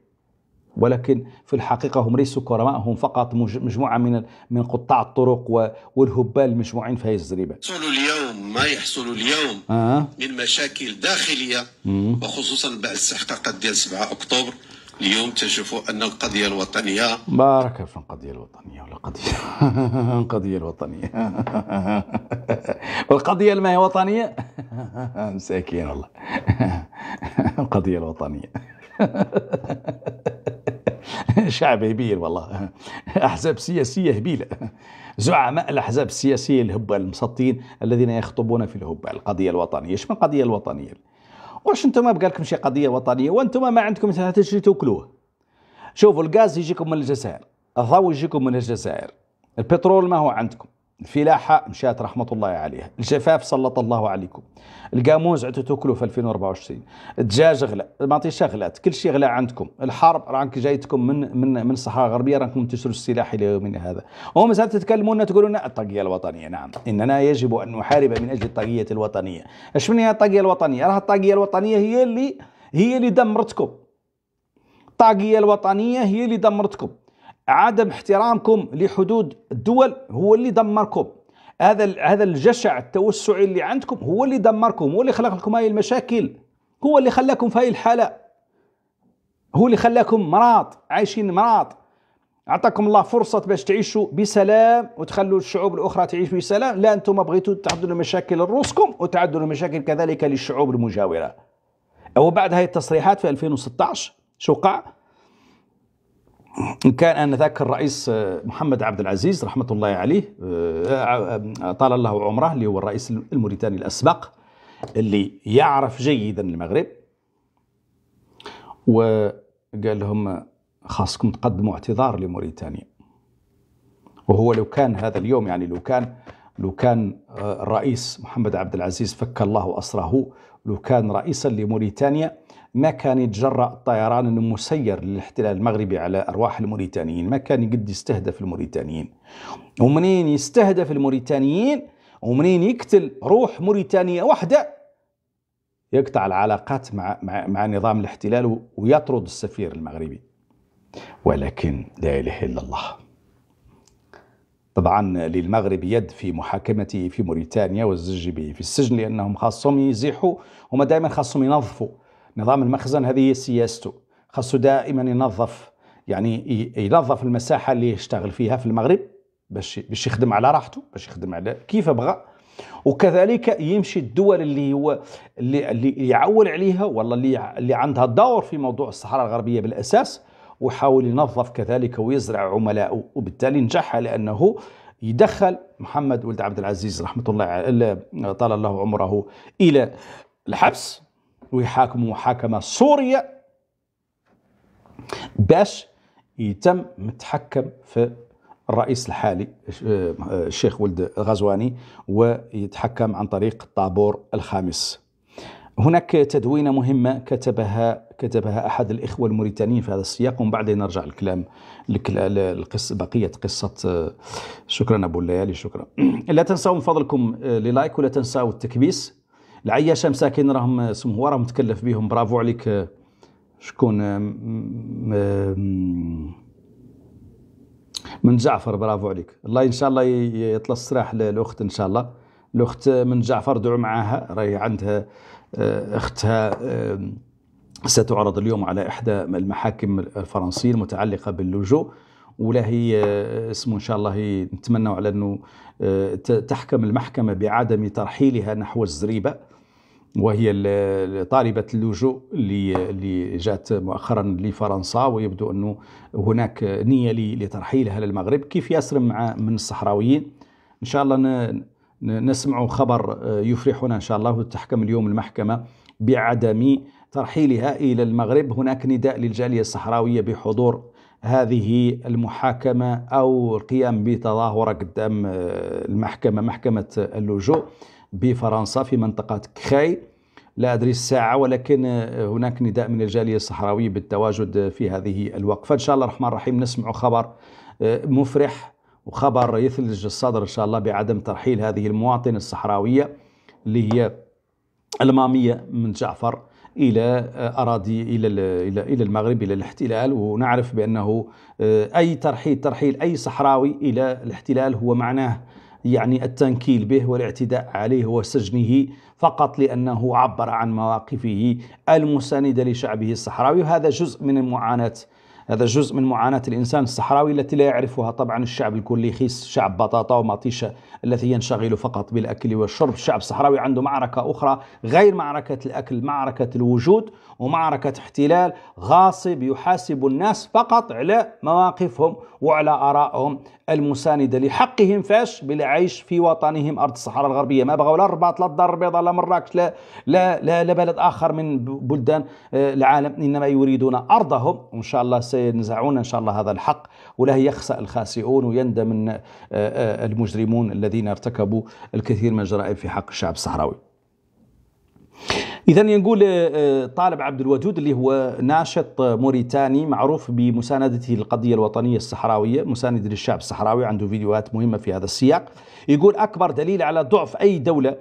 ولكن في الحقيقة هم ليسوا كرماء هم فقط مجموعة من من قطاع الطرق والهبال المجموعين في هذه الزريبة يحصل اليوم ما يحصل اليوم آه. من مشاكل داخلية مم. وخصوصا بعد استحقاقات ديال 7 أكتوبر اليوم تشوفوا أن القضية الوطنية بارك في القضية الوطنية ولا القضية القضية الوطنية والقضية ما هي وطنية مساكين والله القضية الوطنية شعب هبيل والله أحزاب سياسية هبيلة زعماء الأحزاب السياسية الهبة المسطين الذين يخطبون في الهبة القضية الوطنية شنو القضية الوطنية واش انتم ما بقالكم شي قضية وطنية وانتم ما عندكم تشري توكلوه شوفوا الغاز يجيكم من الجزائر الضوء يجيكم من الجزائر البترول ما هو عندكم الفلاحة مشات رحمة الله عليها الجفاف سلط الله عليكم القاموز عدتو تاكلوا في 2024 الدجاج غلا عطيش غلات كل شيء غلا عندكم الحرب راك جايتكم من من من الصحراء الغربية راكم تشروا السلاح إلى يومنا هذا تتكلموا لنا تتكلمون تقولون الطاقية الوطنية نعم إننا يجب أن نحارب من أجل الطاقية الوطنية اش من هي الطاقية الوطنية راه الطاقية الوطنية هي اللي هي اللي دمرتكم الطاقية الوطنية هي اللي دمرتكم عدم احترامكم لحدود الدول هو اللي دمركم هذا هذا الجشع التوسعي اللي عندكم هو اللي دمركم هو اللي خلق لكم هاي المشاكل هو اللي خلاكم في هاي الحاله هو اللي خلاكم مراط عايشين مراط عطاكم الله فرصة باش تعيشوا بسلام وتخلوا الشعوب الأخرى تعيش بسلام لا أنتم بغيتوا تعدلوا مشاكل لروسكم وتعدلوا مشاكل كذلك للشعوب المجاورة وبعد هاي التصريحات في 2016 شو وقع كان أن ذاك الرئيس آه، محمد عبد العزيز رحمة الله عليه آه، آه، طال الله عمره اللي هو الرئيس الموريتاني الأسبق اللي يعرف جيدا المغرب وقال لهم خاصكم تقدموا اعتذار لموريتانيا وهو لو كان هذا اليوم يعني لو كان لو كان الرئيس محمد عبد العزيز فك الله أسره لو كان رئيسا لموريتانيا ما كان يتجرأ الطيران المسير للاحتلال المغربي على ارواح الموريتانيين ما كان يقد يستهدف الموريتانيين ومنين يستهدف الموريتانيين ومنين يقتل روح موريتانيه واحده يقطع العلاقات مع مع, مع نظام الاحتلال ويطرد السفير المغربي ولكن لا اله الا الله طبعا للمغرب يد في محاكمته في موريتانيا والزج به في السجن لانهم خاصهم يزيحوا وما دائما خاصهم ينظفوا نظام المخزن هذه هي سياسته خاصه دائما ينظف يعني ينظف المساحه اللي يشتغل فيها في المغرب باش باش يخدم على راحته باش يخدم على كيف بغى وكذلك يمشي الدول اللي هو اللي, اللي يعول عليها والله اللي اللي عندها دور في موضوع الصحراء الغربيه بالاساس وحاول ينظف كذلك ويزرع عملاءه وبالتالي نجح لانه يدخل محمد ولد عبد العزيز رحمه الله طال الله عمره الى الحبس ويحاكموا محاكمة سورية باش يتم متحكم في الرئيس الحالي آه، الشيخ ولد غزواني ويتحكم عن طريق الطابور الخامس هناك تدوينة مهمة كتبها كتبها أحد الإخوة الموريتانيين في هذا السياق ومن بعد نرجع الكلام القصة بقية قصة آه، شكرا أبو الليالي شكرا لا تنسوا من فضلكم آه، للايك ولا تنسوا التكبيس العياشه مساكين راهم سموه هو راهم متكلف بهم برافو عليك شكون من جعفر برافو عليك الله ان شاء الله يطلع السراح للاخت ان شاء الله الاخت من جعفر دعوا معاها راهي عندها آه، اختها ستعرض اليوم على احدى المحاكم الفرنسيه المتعلقه باللجوء ولا هي آه، اسمه ان شاء الله نتمنى على انه آه، تحكم المحكمه بعدم ترحيلها نحو الزريبه وهي طالبة اللجوء اللي جات مؤخرا لفرنسا ويبدو أنه هناك نية لترحيلها للمغرب كيف يسرم مع من الصحراويين إن شاء الله نسمع خبر آه، يفرحنا إن شاء الله وتحكم اليوم المحكمة بعدم ترحيلها إلى المغرب هناك نداء للجالية الصحراوية بحضور هذه المحاكمة أو القيام بتظاهرة قدام آه، المحكمة محكمة اللجوء بفرنسا في منطقة كخاي لا أدري الساعة ولكن آه، هناك نداء من الجالية الصحراوية بالتواجد في هذه الوقفة إن شاء الله الرحمن الرحيم نسمع خبر آه، مفرح وخبر يثلج الصدر إن شاء الله بعدم ترحيل هذه المواطنة الصحراوية اللي هي المامية من جعفر الى آه، اراضي الى الى الى المغرب الى الاحتلال ونعرف بانه آه، اي ترحيل ترحيل اي صحراوي الى الاحتلال هو معناه يعني التنكيل به والاعتداء عليه وسجنه فقط لانه عبر عن مواقفه المسانده لشعبه الصحراوي وهذا جزء من معاناه هذا جزء من معاناة الإنسان الصحراوي التي لا يعرفها طبعا الشعب خيس شعب بطاطا ومطيشة الذي ينشغل فقط بالأكل والشرب الشعب الصحراوي عنده معركة أخرى غير معركة الأكل معركة الوجود ومعركة احتلال غاصب يحاسب الناس فقط على مواقفهم وعلى آرائهم المساندة لحقهم فاش بالعيش في وطنهم أرض الصحراء الغربية ما بغوا لا الرباط لا الدار البيضاء لا مراكش لا لا لا بلد آخر من بلدان آه، العالم إنما يريدون أرضهم وإن شاء الله سينزعون إن شاء الله هذا الحق ولا يخسأ الخاسئون ويندم آه، آه، المجرمون الذين ارتكبوا الكثير من الجرائم في حق الشعب الصحراوي إذا نقول آه، طالب عبد الودود اللي هو ناشط موريتاني معروف بمساندته للقضية الوطنية الصحراوية مساند للشعب الصحراوي عنده فيديوهات مهمة في هذا السياق يقول أكبر دليل على ضعف أي دولة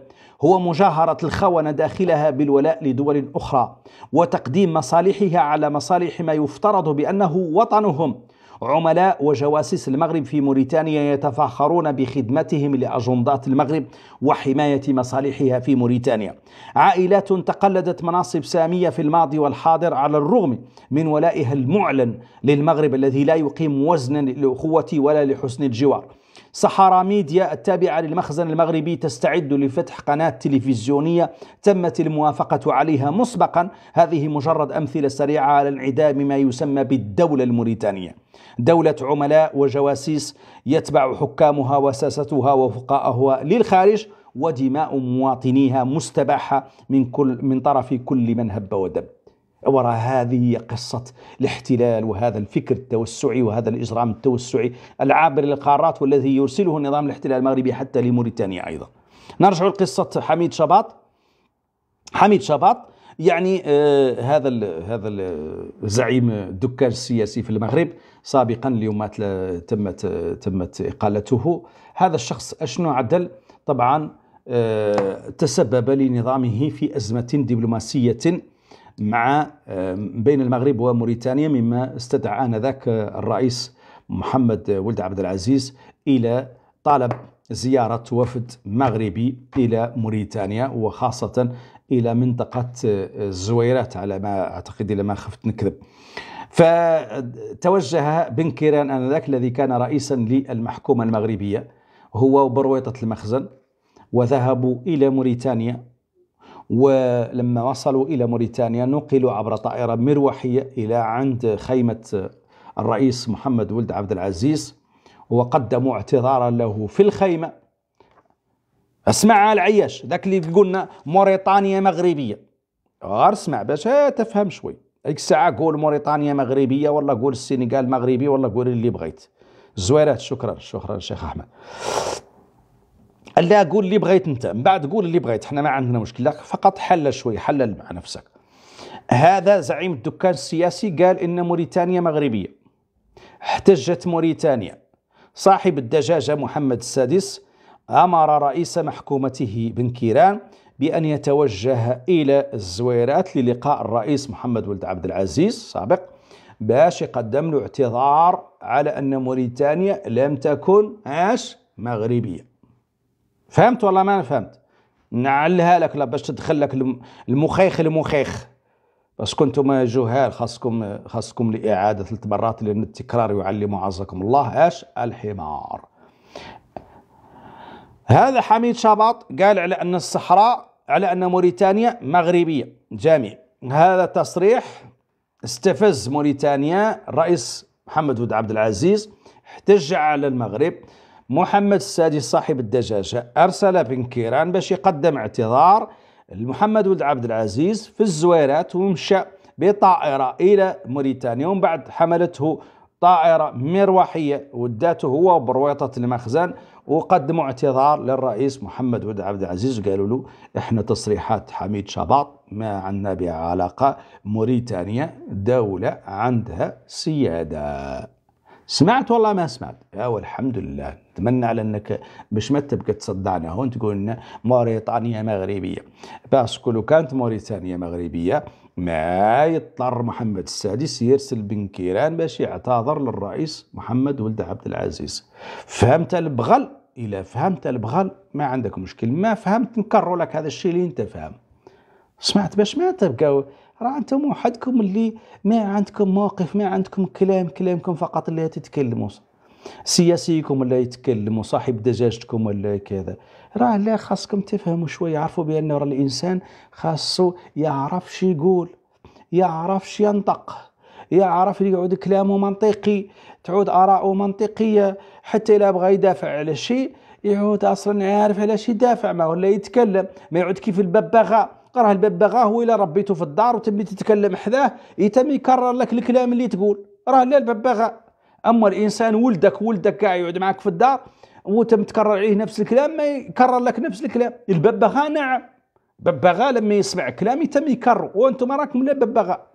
هو مجاهرة الخونة داخلها بالولاء لدول أخرى وتقديم مصالحها على مصالح ما يفترض بأنه وطنهم عملاء وجواسيس المغرب في موريتانيا يتفاخرون بخدمتهم لأجندات المغرب وحماية مصالحها في موريتانيا عائلات تقلدت مناصب سامية في الماضي والحاضر على الرغم من ولائها المعلن للمغرب الذي لا يقيم وزنا للأخوة ولا لحسن الجوار صحارى ميديا التابعة للمخزن المغربي تستعد لفتح قناة تلفزيونية تمت الموافقة عليها مسبقا هذه مجرد أمثلة سريعة على انعدام ما يسمى بالدولة الموريتانية دولة عملاء وجواسيس يتبع حكامها وساستها وفقاءها للخارج ودماء مواطنيها مستباحة من, كل من طرف كل من هب ودب وراء هذه قصة الاحتلال وهذا الفكر التوسعي وهذا الإجرام التوسعي العابر للقارات والذي يرسله نظام الاحتلال المغربي حتى لموريتانيا أيضا نرجع لقصة حميد شباط حميد شباط يعني آه هذا الـ هذا الزعيم الدكان السياسي في المغرب سابقا اليوم تمت تمت اقالته هذا الشخص اشنو عدل طبعا آه تسبب لنظامه في ازمه دبلوماسيه مع آه، بين المغرب وموريتانيا مما استدعى آنذاك الرئيس محمد ولد عبد العزيز إلى طلب زيارة وفد مغربي إلى موريتانيا وخاصة إلى منطقة الزويرات آه، على ما أعتقد إلى ما خفت نكذب فتوجه بن كيران آنذاك الذي كان رئيسا للمحكومة المغربية هو وبرويطه المخزن وذهبوا إلى موريتانيا ولما وصلوا إلى موريتانيا نقلوا عبر طائرة مروحية إلى عند خيمة الرئيس محمد ولد عبد العزيز وقدموا اعتذارا له في الخيمة اسمع العياش ذاك اللي قلنا موريتانيا مغربية غير اسمع باش تفهم شوي هيك الساعة قول موريتانيا مغربية ولا قول السنغال مغربي ولا قول اللي بغيت زويرات شكرا شكرا شيخ أحمد قال لها قول اللي بغيت انت من بعد قول اللي بغيت احنا ما عندنا مشكلة فقط حل شوي حلل مع نفسك هذا زعيم الدكان السياسي قال ان موريتانيا مغربيه احتجت موريتانيا صاحب الدجاجه محمد السادس امر رئيس محكومته بن كيران بأن يتوجه إلى الزويرات للقاء الرئيس محمد ولد عبد العزيز السابق باش يقدم له اعتذار على أن موريتانيا لم تكن عاش مغربية فهمت والله ما فهمت نعلها لك لا باش تدخل لك المخيخ المخيخ بس كنتم جهال خاصكم خاصكم لإعادة ثلاث مرات لأن التكرار يعلم عزكم الله اش الحمار هذا حميد شباط قال على أن الصحراء على أن موريتانيا مغربية جامع هذا تصريح استفز موريتانيا الرئيس محمد ود عبد العزيز احتج على المغرب محمد السادس صاحب الدجاجة أرسل بن كيران باش يقدم اعتذار لمحمد ولد عبد العزيز في الزويرات ومشى بطائرة إلى موريتانيا ومن بعد حملته طائرة مروحية وداته هو برويطة المخزن وقدموا اعتذار للرئيس محمد ولد عبد العزيز وقالوا له احنا تصريحات حميد شباط ما عندنا بها علاقة موريتانيا دولة عندها سيادة سمعت والله ما سمعت يا والحمد لله نتمنى على انك باش ما تبقى تصدعنا هون تقول لنا موريتانيا مغربيه باسكو لو كانت موريتانيا مغربيه ما يضطر محمد السادس يرسل بن كيران باش يعتذر للرئيس محمد ولد عبد العزيز فهمت البغل الى فهمت البغل ما عندك مشكل ما فهمت نكرر لك هذا الشيء اللي انت فاهم سمعت باش ما تبقى راه انتم وحدكم اللي ما عندكم موقف ما عندكم كلام كلامكم فقط اللي تتكلموا سياسيكم ولا يتكلموا صاحب دجاجتكم ولا كذا راه لا خاصكم تفهموا شويه يعرفوا بان راه الانسان خاصو يعرف شي يقول يعرف شي ينطق يعرف يقعد كلامه منطقي تعود آراءه منطقية حتى إلا بغى يدافع على شيء يعود أصلا عارف على شيء دافع ما ولا يتكلم ما يعود كيف الببغاء كره الببغاء هو الا ربيته في الدار وتبلي تتكلم حداه يتم يكرر لك الكلام اللي تقول راه لا الببغاء اما الانسان ولدك ولدك كاع يقعد معك في الدار وتم تكرر عليه نفس الكلام ما يكرر لك نفس الكلام الببغاء نعم ببغاء لما يسمع كلام يتم يكرر وانتم راكم لا ببغاء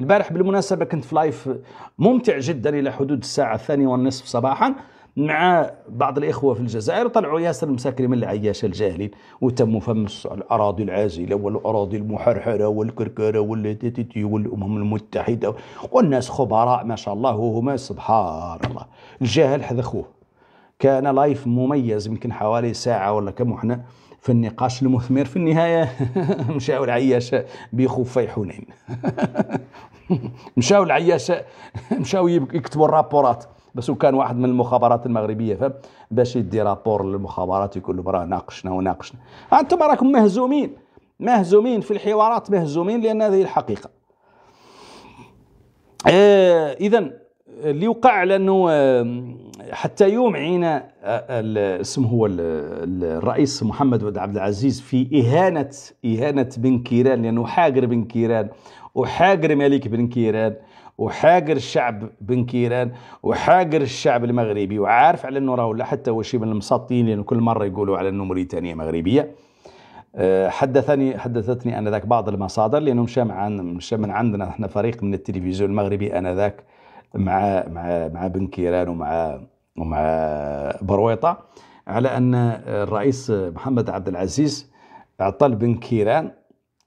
البارح بالمناسبه كنت في لايف ممتع جدا الى حدود الساعه الثانيه والنصف صباحا مع بعض الإخوة في الجزائر طلعوا ياسر المساكري من العياش الجاهلين وتموا فمس الأراضي العازلة والأراضي المحرحرة والكركرة والتيتي والأمم المتحدة والناس خبراء ما شاء الله وهما سبحان الله الجاهل خوه كان لايف مميز يمكن حوالي ساعة ولا كم وحنا في النقاش المثمر في النهاية مشاو العياش بخفي حنين مشاو العياش مشاو يكتبوا الرابورات بس وكان واحد من المخابرات المغربيه فهم باش يدي رابور للمخابرات يقول لهم راه ناقشنا وناقشنا انتم راكم مهزومين مهزومين في الحوارات مهزومين لان هذه الحقيقه آه اذا اللي وقع لانه آه، حتى يوم عين آه، اسم هو الرئيس محمد ود عبد العزيز في اهانه اهانه بن كيران لانه حاقر بن كيران وحاقر ملك بن كيران وحاقر الشعب بن كيران وحاقر الشعب المغربي وعارف على انه راهو حتى هو شي من المسطين لانه كل مره يقولوا على انه موريتانيا مغربيه آه، حدثني حدثتني انذاك بعض المصادر لانه مشى مع مشى من عندنا احنا فريق من التلفزيون المغربي انذاك مع مع مع بن كيران ومع ومع برويطه على ان الرئيس محمد عبد العزيز اعطى بن كيران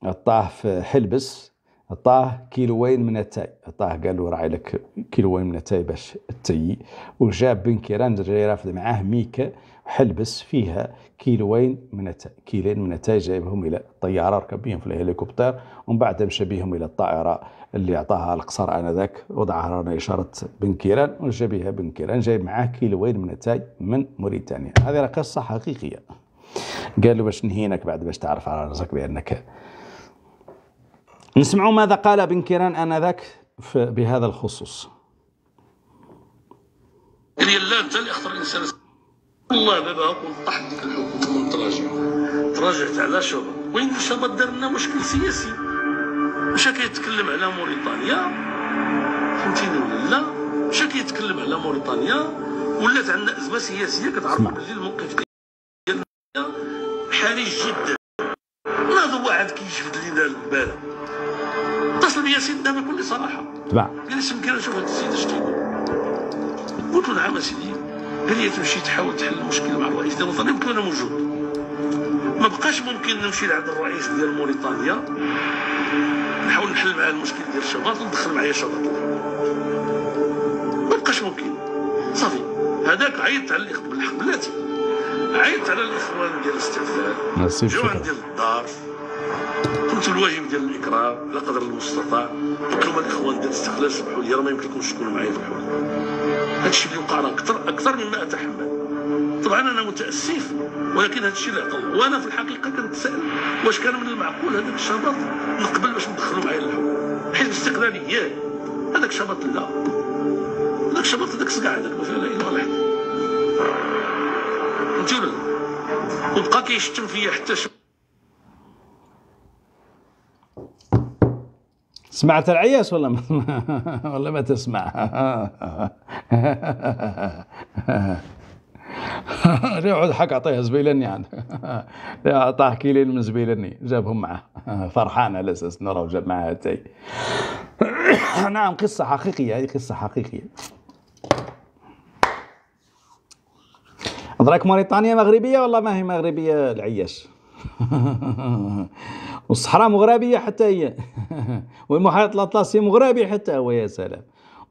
اعطاه في حلبس عطاه كيلوين من التاي عطاه قال له راعي لك كيلوين من التاي باش التي وجاب بن كيران جاي رافد معاه ميكا وحلبس فيها كيلوين من التاي كيلين من التاي جايبهم الى الطياره ركب بهم في الهليكوبتر ومن بعد مشى بهم الى الطائره اللي عطاها القصر انذاك وضعها على اشاره بن كيران وجا بها بن كيران جايب معاه كيلوين من التاي من موريتانيا هذه قصه حقيقيه قال له باش نهينك بعد باش تعرف على راسك بانك نسمعوا ماذا قال ابن كيران آنذاك بهذا الخصوص يعني لا انت اللي اختار الانسان والله دابا طاحت ديك الحكومه تراجع تراجعت على شباب وين شباب دار لنا مشكل سياسي مشى كيتكلم على موريتانيا فهمتيني ولا لا مشى كيتكلم على موريتانيا ولات عندنا ازمه سياسيه كتعرفوا باللي الموقف ديالنا حرج جدا ما هذا واحد كيجبد لينا البال ياسين ده بكل صراحه جلس يمكن شوف هذا السيد شتيني قلت له نعم سيدي قال لي تمشي تحاول تحل المشكل مع الرئيس ديال موريتانيا قلت له انا موجود ما بقاش ممكن نمشي لعند الرئيس ديال موريتانيا نحاول نحل معاه المشكل ديال الشباط وندخل معايا شباط ما بقاش ممكن صافي هذاك عيط على الاخوان بالحق بلاتي عيط على الاخوان ديال الاستعفاف جاو عندي للدار قلت الواجب ديال الاكرام على قدر المستطاع قلت لهم الاخوان ديال الاستقلال سمحوا لي راه ما يمكنكمش تكونوا معايا في الحكم هذا الشيء اللي وقع راه اكثر اكثر مما اتحمل طبعا انا متاسف ولكن هذا الشيء اللي عطل وانا في الحقيقه كنتسال واش كان من المعقول هذاك الشباط نقبل باش ندخلوا معايا للحكم حزب الاستقلاليه هذاك الشباط لا هذاك الشباط هذاك صقع هذاك ما فيه لا اله الا الله وبقى كيشتم فيا حتى شم سمعت العياس ولا ما ولا ما تسمع يقعد حق اعطيها زبيلني عاد يعني. اعطاه كيلين من زبيلني جابهم معه فرحان على اساس انه راه جاب معاه تاي نعم قصه حقيقيه هذه قصه حقيقيه أدراك موريتانيا مغربيه ولا ما هي مغربيه العياش والصحراء مغربيه حتى هي والمحيط الاطلسي مغربي حتى هو يا سلام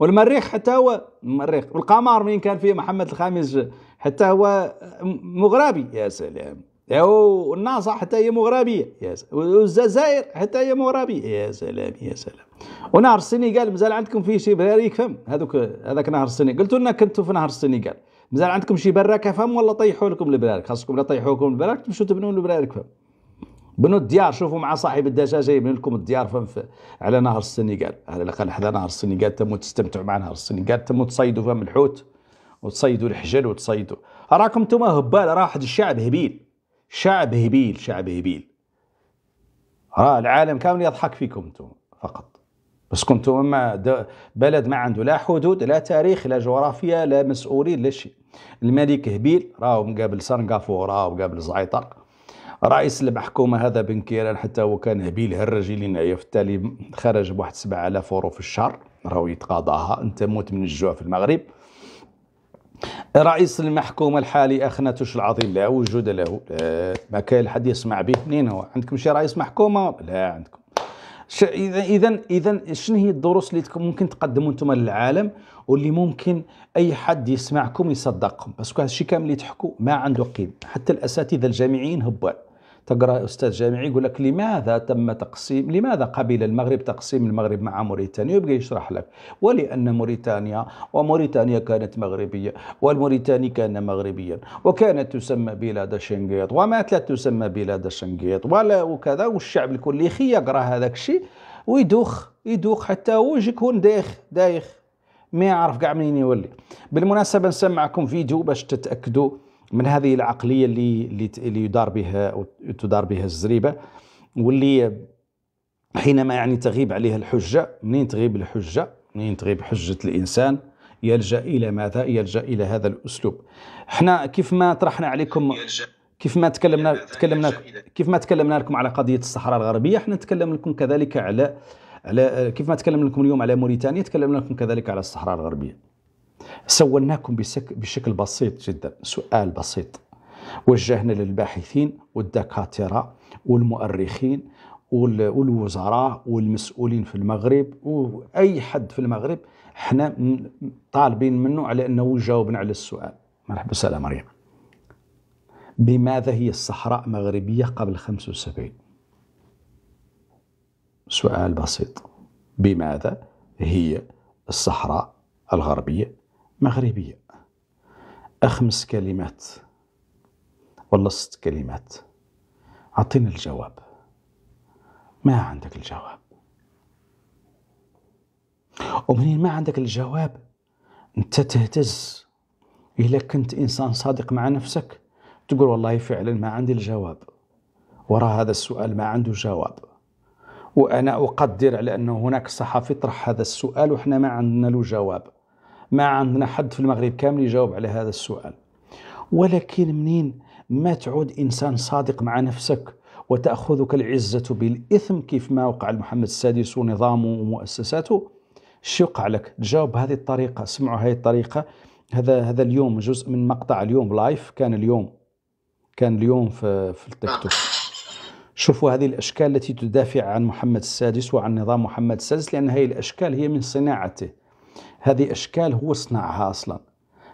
والمريخ حتى هو المريخ والقمر مين كان فيه محمد الخامس حتى هو مغربي يا سلام والناصع حتى هي مغربيه يا سلام والجزائر حتى هي مغربيه يا سلام يا سلام ونهر السنغال مازال عندكم فيه شي براري فم هذوك هذاك نهر السنغال قلت لنا كنتوا في نهر السنغال مازال عندكم شي براكه فم ولا طيحوا لكم البرارك خاصكم لا طيحوا لكم البرارك تمشوا تبنوا البرارك فم بنو الديار شوفوا مع صاحب الدجاجه يبني لكم الديار فهم على نهر السنغال على الاقل حدا نهر السنغال تمو تستمتعوا مع نهر السنغال تمو تصيدوا فهم الحوت وتصيدوا الحجل وتصيدوا راكم انتم هبال راه واحد الشعب هبيل شعب هبيل شعب هبيل راه العالم كامل يضحك فيكم انتم فقط بس كنتم ما بلد ما عنده لا حدود لا تاريخ لا جغرافيا لا مسؤولين لا شيء الملك هبيل راهو مقابل سنغافوره وقابل زعيطر رئيس المحكومه هذا بن كيران حتى هو كان هبيل هرجي لنا في التالي خرج بواحد 7000 اورو في الشهر راهو يتقاضاها انت موت من الجوع في المغرب رئيس المحكومة الحالي ناتوش العظيم لا وجود له لا ما كان حد يسمع به منين هو عندكم شي رئيس محكومة لا عندكم اذا اذا اذا شنو هي الدروس اللي ممكن تقدموا انتم للعالم واللي ممكن اي حد يسمعكم يصدقكم باسكو هادشي كامل اللي تحكوا ما عنده قيمه حتى الاساتذه الجامعيين هبال تقرا استاذ جامعي يقول لك لماذا تم تقسيم لماذا قبل المغرب تقسيم المغرب مع موريتانيا يبقى يشرح لك ولان موريتانيا وموريتانيا كانت مغربيه والموريتاني كان مغربيا وكانت تسمى بلاد شنقيط وما لا تسمى بلاد شنقيط ولا وكذا والشعب خي يقرا هذاك الشيء ويدوخ يدوخ حتى هو يكون دايخ دايخ ما يعرف كاع منين يولي بالمناسبه نسمعكم فيديو باش تتاكدوا من هذه العقليه اللي اللي يدار بها تدار بها الزريبه واللي حينما يعني تغيب عليها الحجه منين تغيب الحجه منين تغيب حجه الانسان يلجا الى ماذا يلجا الى هذا الاسلوب احنا كيف ما طرحنا عليكم كيف ما تكلمنا تكلمنا كيف ما تكلمنا لكم على قضيه الصحراء الغربيه احنا نتكلم لكم كذلك على على كيف ما تكلمنا لكم اليوم على موريتانيا تكلمنا لكم كذلك على الصحراء الغربيه سولناكم بشكل بسيط جدا سؤال بسيط وجهنا للباحثين والدكاترة والمؤرخين والوزراء والمسؤولين في المغرب واي حد في المغرب احنا طالبين منه على انه يجاوبنا على السؤال مرحبا سلام مريم بماذا هي الصحراء المغربية قبل 75 سؤال بسيط بماذا هي الصحراء الغربية مغربية أخمس كلمات ولا ست كلمات أعطيني الجواب ما عندك الجواب ومنين ما عندك الجواب أنت تهتز إلا كنت إنسان صادق مع نفسك تقول والله فعلا ما عندي الجواب وراء هذا السؤال ما عنده جواب وأنا أقدر على أنه هناك صحفي طرح هذا السؤال وإحنا ما عندنا له جواب ما عندنا حد في المغرب كامل يجاوب على هذا السؤال ولكن منين ما تعود إنسان صادق مع نفسك وتأخذك العزة بالإثم كيف ما وقع لمحمد السادس ونظامه ومؤسساته شيوقع لك تجاوب بهذه الطريقة سمعوا هذه الطريقة هذا هذا اليوم جزء من مقطع اليوم لايف كان اليوم كان اليوم في, في التيك توك شوفوا هذه الأشكال التي تدافع عن محمد السادس وعن نظام محمد السادس لأن هذه الأشكال هي من صناعته هذه اشكال هو صنعها اصلا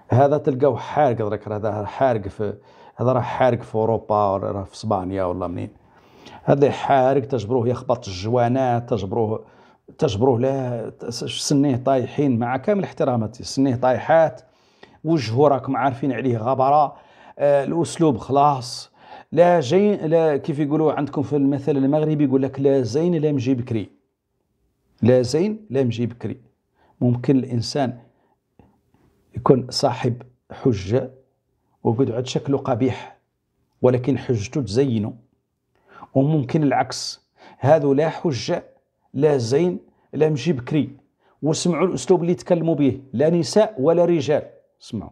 هذا تلقاه حارق هذاك هذا حارق في هذا راه حارق في اوروبا ولا راه في اسبانيا ولا منين هذا حارق تجبروه يخبط الجوانات تجبروه تجبروه لا سنيه طايحين مع كامل احتراماتي سنيه طايحات وجهه راكم عارفين عليه غبره آه الاسلوب خلاص لا جين لا كيف يقولوا عندكم في المثل المغربي يقول لك لا زين لا مجي بكري لا زين لا مجي بكري ممكن الانسان يكون صاحب حجه وقد عاد شكله قبيح ولكن حجته تزينه وممكن العكس هذو لا حجه لا زين لا مشي بكري وسمعوا الاسلوب اللي تكلموا به لا نساء ولا رجال اسمعوا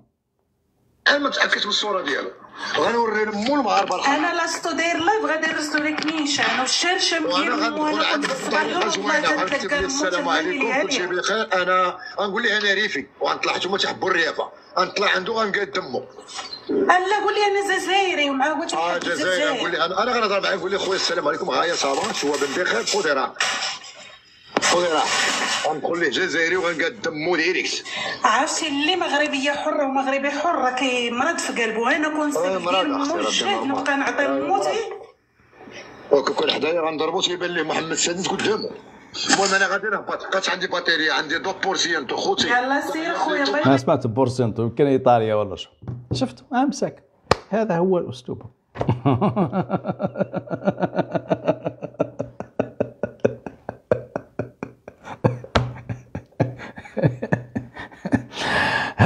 انا ما تاكدت من الصوره ديالو وغنوري لمو المغاربه انا لاستو داير لايف غادير ريستوريك نيشان انا والشرشه مدير وانا غندخل عند السلام عليكم كلشي بخير انا غنقول ليه انا ريفي وغنطلع حتى تحبوا الريافه غنطلع عنده غنقاد دمو لا قول لي انا جزائري ومعاه قلت اه جزائري قول لي انا انا غنهضر معاه قول لي خويا السلام عليكم هايا صابون شو بن بخير خذي راه خذي راحتك غنقول ليه جزائري وغنقدمو ديريكت عرفتي اللي مغربيه حره ومغربي حر كي مرض في قلبه انا كنت مجهد نبقى نعطي موتي وكون كل حدايا غنضربو تيبان ليه محمد السادس قدامه المهم انا غادي نهبط بقات عندي باتيريا عندي دو بورسيانتو خوتي يلا سير خويا ما سمعت بورسيانتو يمكن ايطاليا ولا شو شفت امسك هذا هو الاسلوب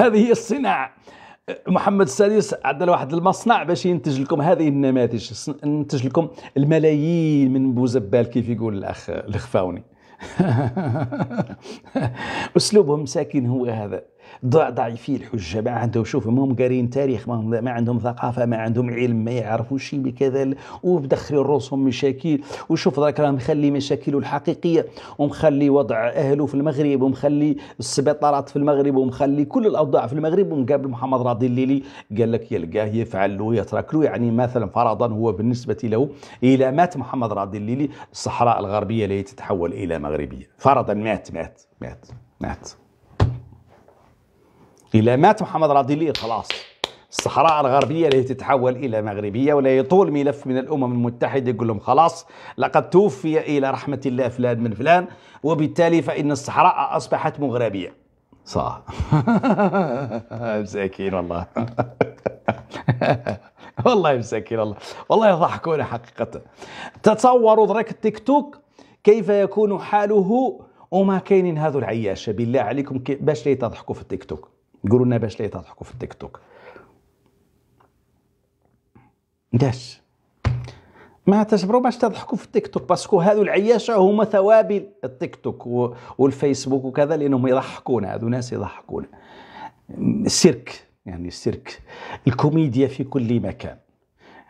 هذه الصناعة محمد السادس عدى واحد المصنع باش ينتج لكم هذه النماذج ينتج لكم الملايين من بوزبال كيف يقول الاخ الخفاوني اسلوبهم مساكين هو هذا ضع ضعيفي الحجه ما عندهم شوف ما هم قارين تاريخ ما, ما عندهم ثقافه ما عندهم علم ما يعرفوا شيء بكذا ومدخلين رؤوسهم مشاكل وشوف راك راه مخلي مشاكله الحقيقيه ومخلي وضع اهله في المغرب ومخلي السبيطارات في المغرب ومخلي كل الاوضاع في المغرب ومقابل محمد راضي الليلي قال لك يلقاه يفعل له يترك له يعني مثلا فرضا هو بالنسبه له الى مات محمد راضي الليلي الصحراء الغربيه لا تتحول الى مغربيه فرضا مات مات مات مات إلى مات محمد رضيلي خلاص الصحراء الغربية لا تتحول إلى مغربية ولا يطول ملف من الأمم المتحدة يقول لهم خلاص لقد توفي إلى رحمة الله فلان من فلان وبالتالي فإن الصحراء أصبحت مغربية صح مساكين والله والله مساكين الله والله يضحكون حقيقة تصوروا درك التيك توك كيف يكون حاله وما كاينين هذو العياشة بالله عليكم باش لا تضحكوا في التيك توك يقولوا لنا باش لا تضحكوا في التيك توك داش ما تصبروا باش تضحكوا في التيك توك باسكو هذو العياشه هما ثوابل التيك توك والفيسبوك وكذا لانهم يضحكون هذو ناس يضحكون السيرك يعني السيرك الكوميديا في كل مكان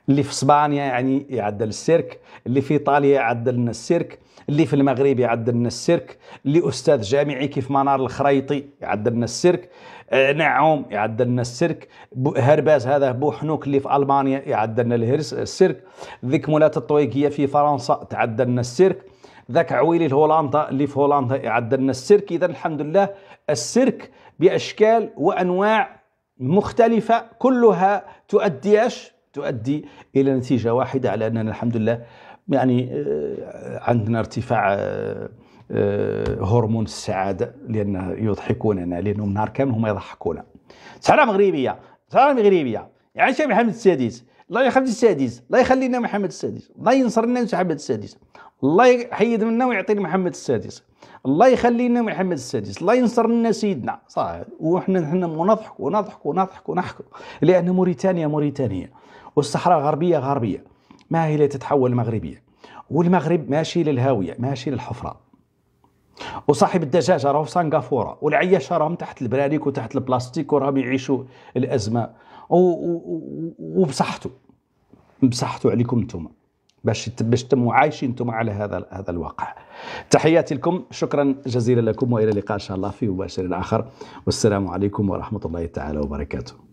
اللي في اسبانيا يعني يعدل السيرك اللي في ايطاليا يعدل لنا السيرك اللي في المغرب يعدل لنا السيرك اللي استاذ جامعي كيف منار الخريطي يعدل لنا السيرك آه، نعوم يعدل لنا السيرك هرباز هذا بوحنوك اللي في المانيا يعدل لنا السيرك ذيك مولات الطويقيه في فرنسا تعدل لنا السيرك ذاك عويلي الهولندا اللي في هولندا يعدل لنا السيرك اذا الحمد لله السيرك باشكال وانواع مختلفه كلها تؤدي تؤدي الى نتيجه واحده على اننا الحمد لله يعني آه، عندنا ارتفاع آه، آه، هرمون السعاده لان يضحكوننا لانهم نهار كامل هما يضحكونا سهره مغربيه سهره مغربيه يعني شي محمد السادس الله يخلي السادس الله يخلينا محمد السادس الله ينصر لنا محمد السادس الله يحيد منا ويعطينا محمد السادس الله يخلينا محمد السادس الله ينصر لنا سيدنا صح وحنا حنا ونضحك ونضحك ونضحك ونضحك لان موريتانيا موريتانيا والصحراء غربية غربية ما هي اللي تتحول مغربية والمغرب ماشي للهاوية ماشي للحفرة وصاحب الدجاجة راهو في سنغافورة والعياشة راهم تحت البراريك وتحت البلاستيك وراهم يعيشوا الأزمة وبصحته بصحته عليكم انتم باش باش تموا عايشين انتم على هذا هذا الواقع تحياتي لكم شكرا جزيلا لكم والى اللقاء ان شاء الله في مباشر اخر والسلام عليكم ورحمه الله تعالى وبركاته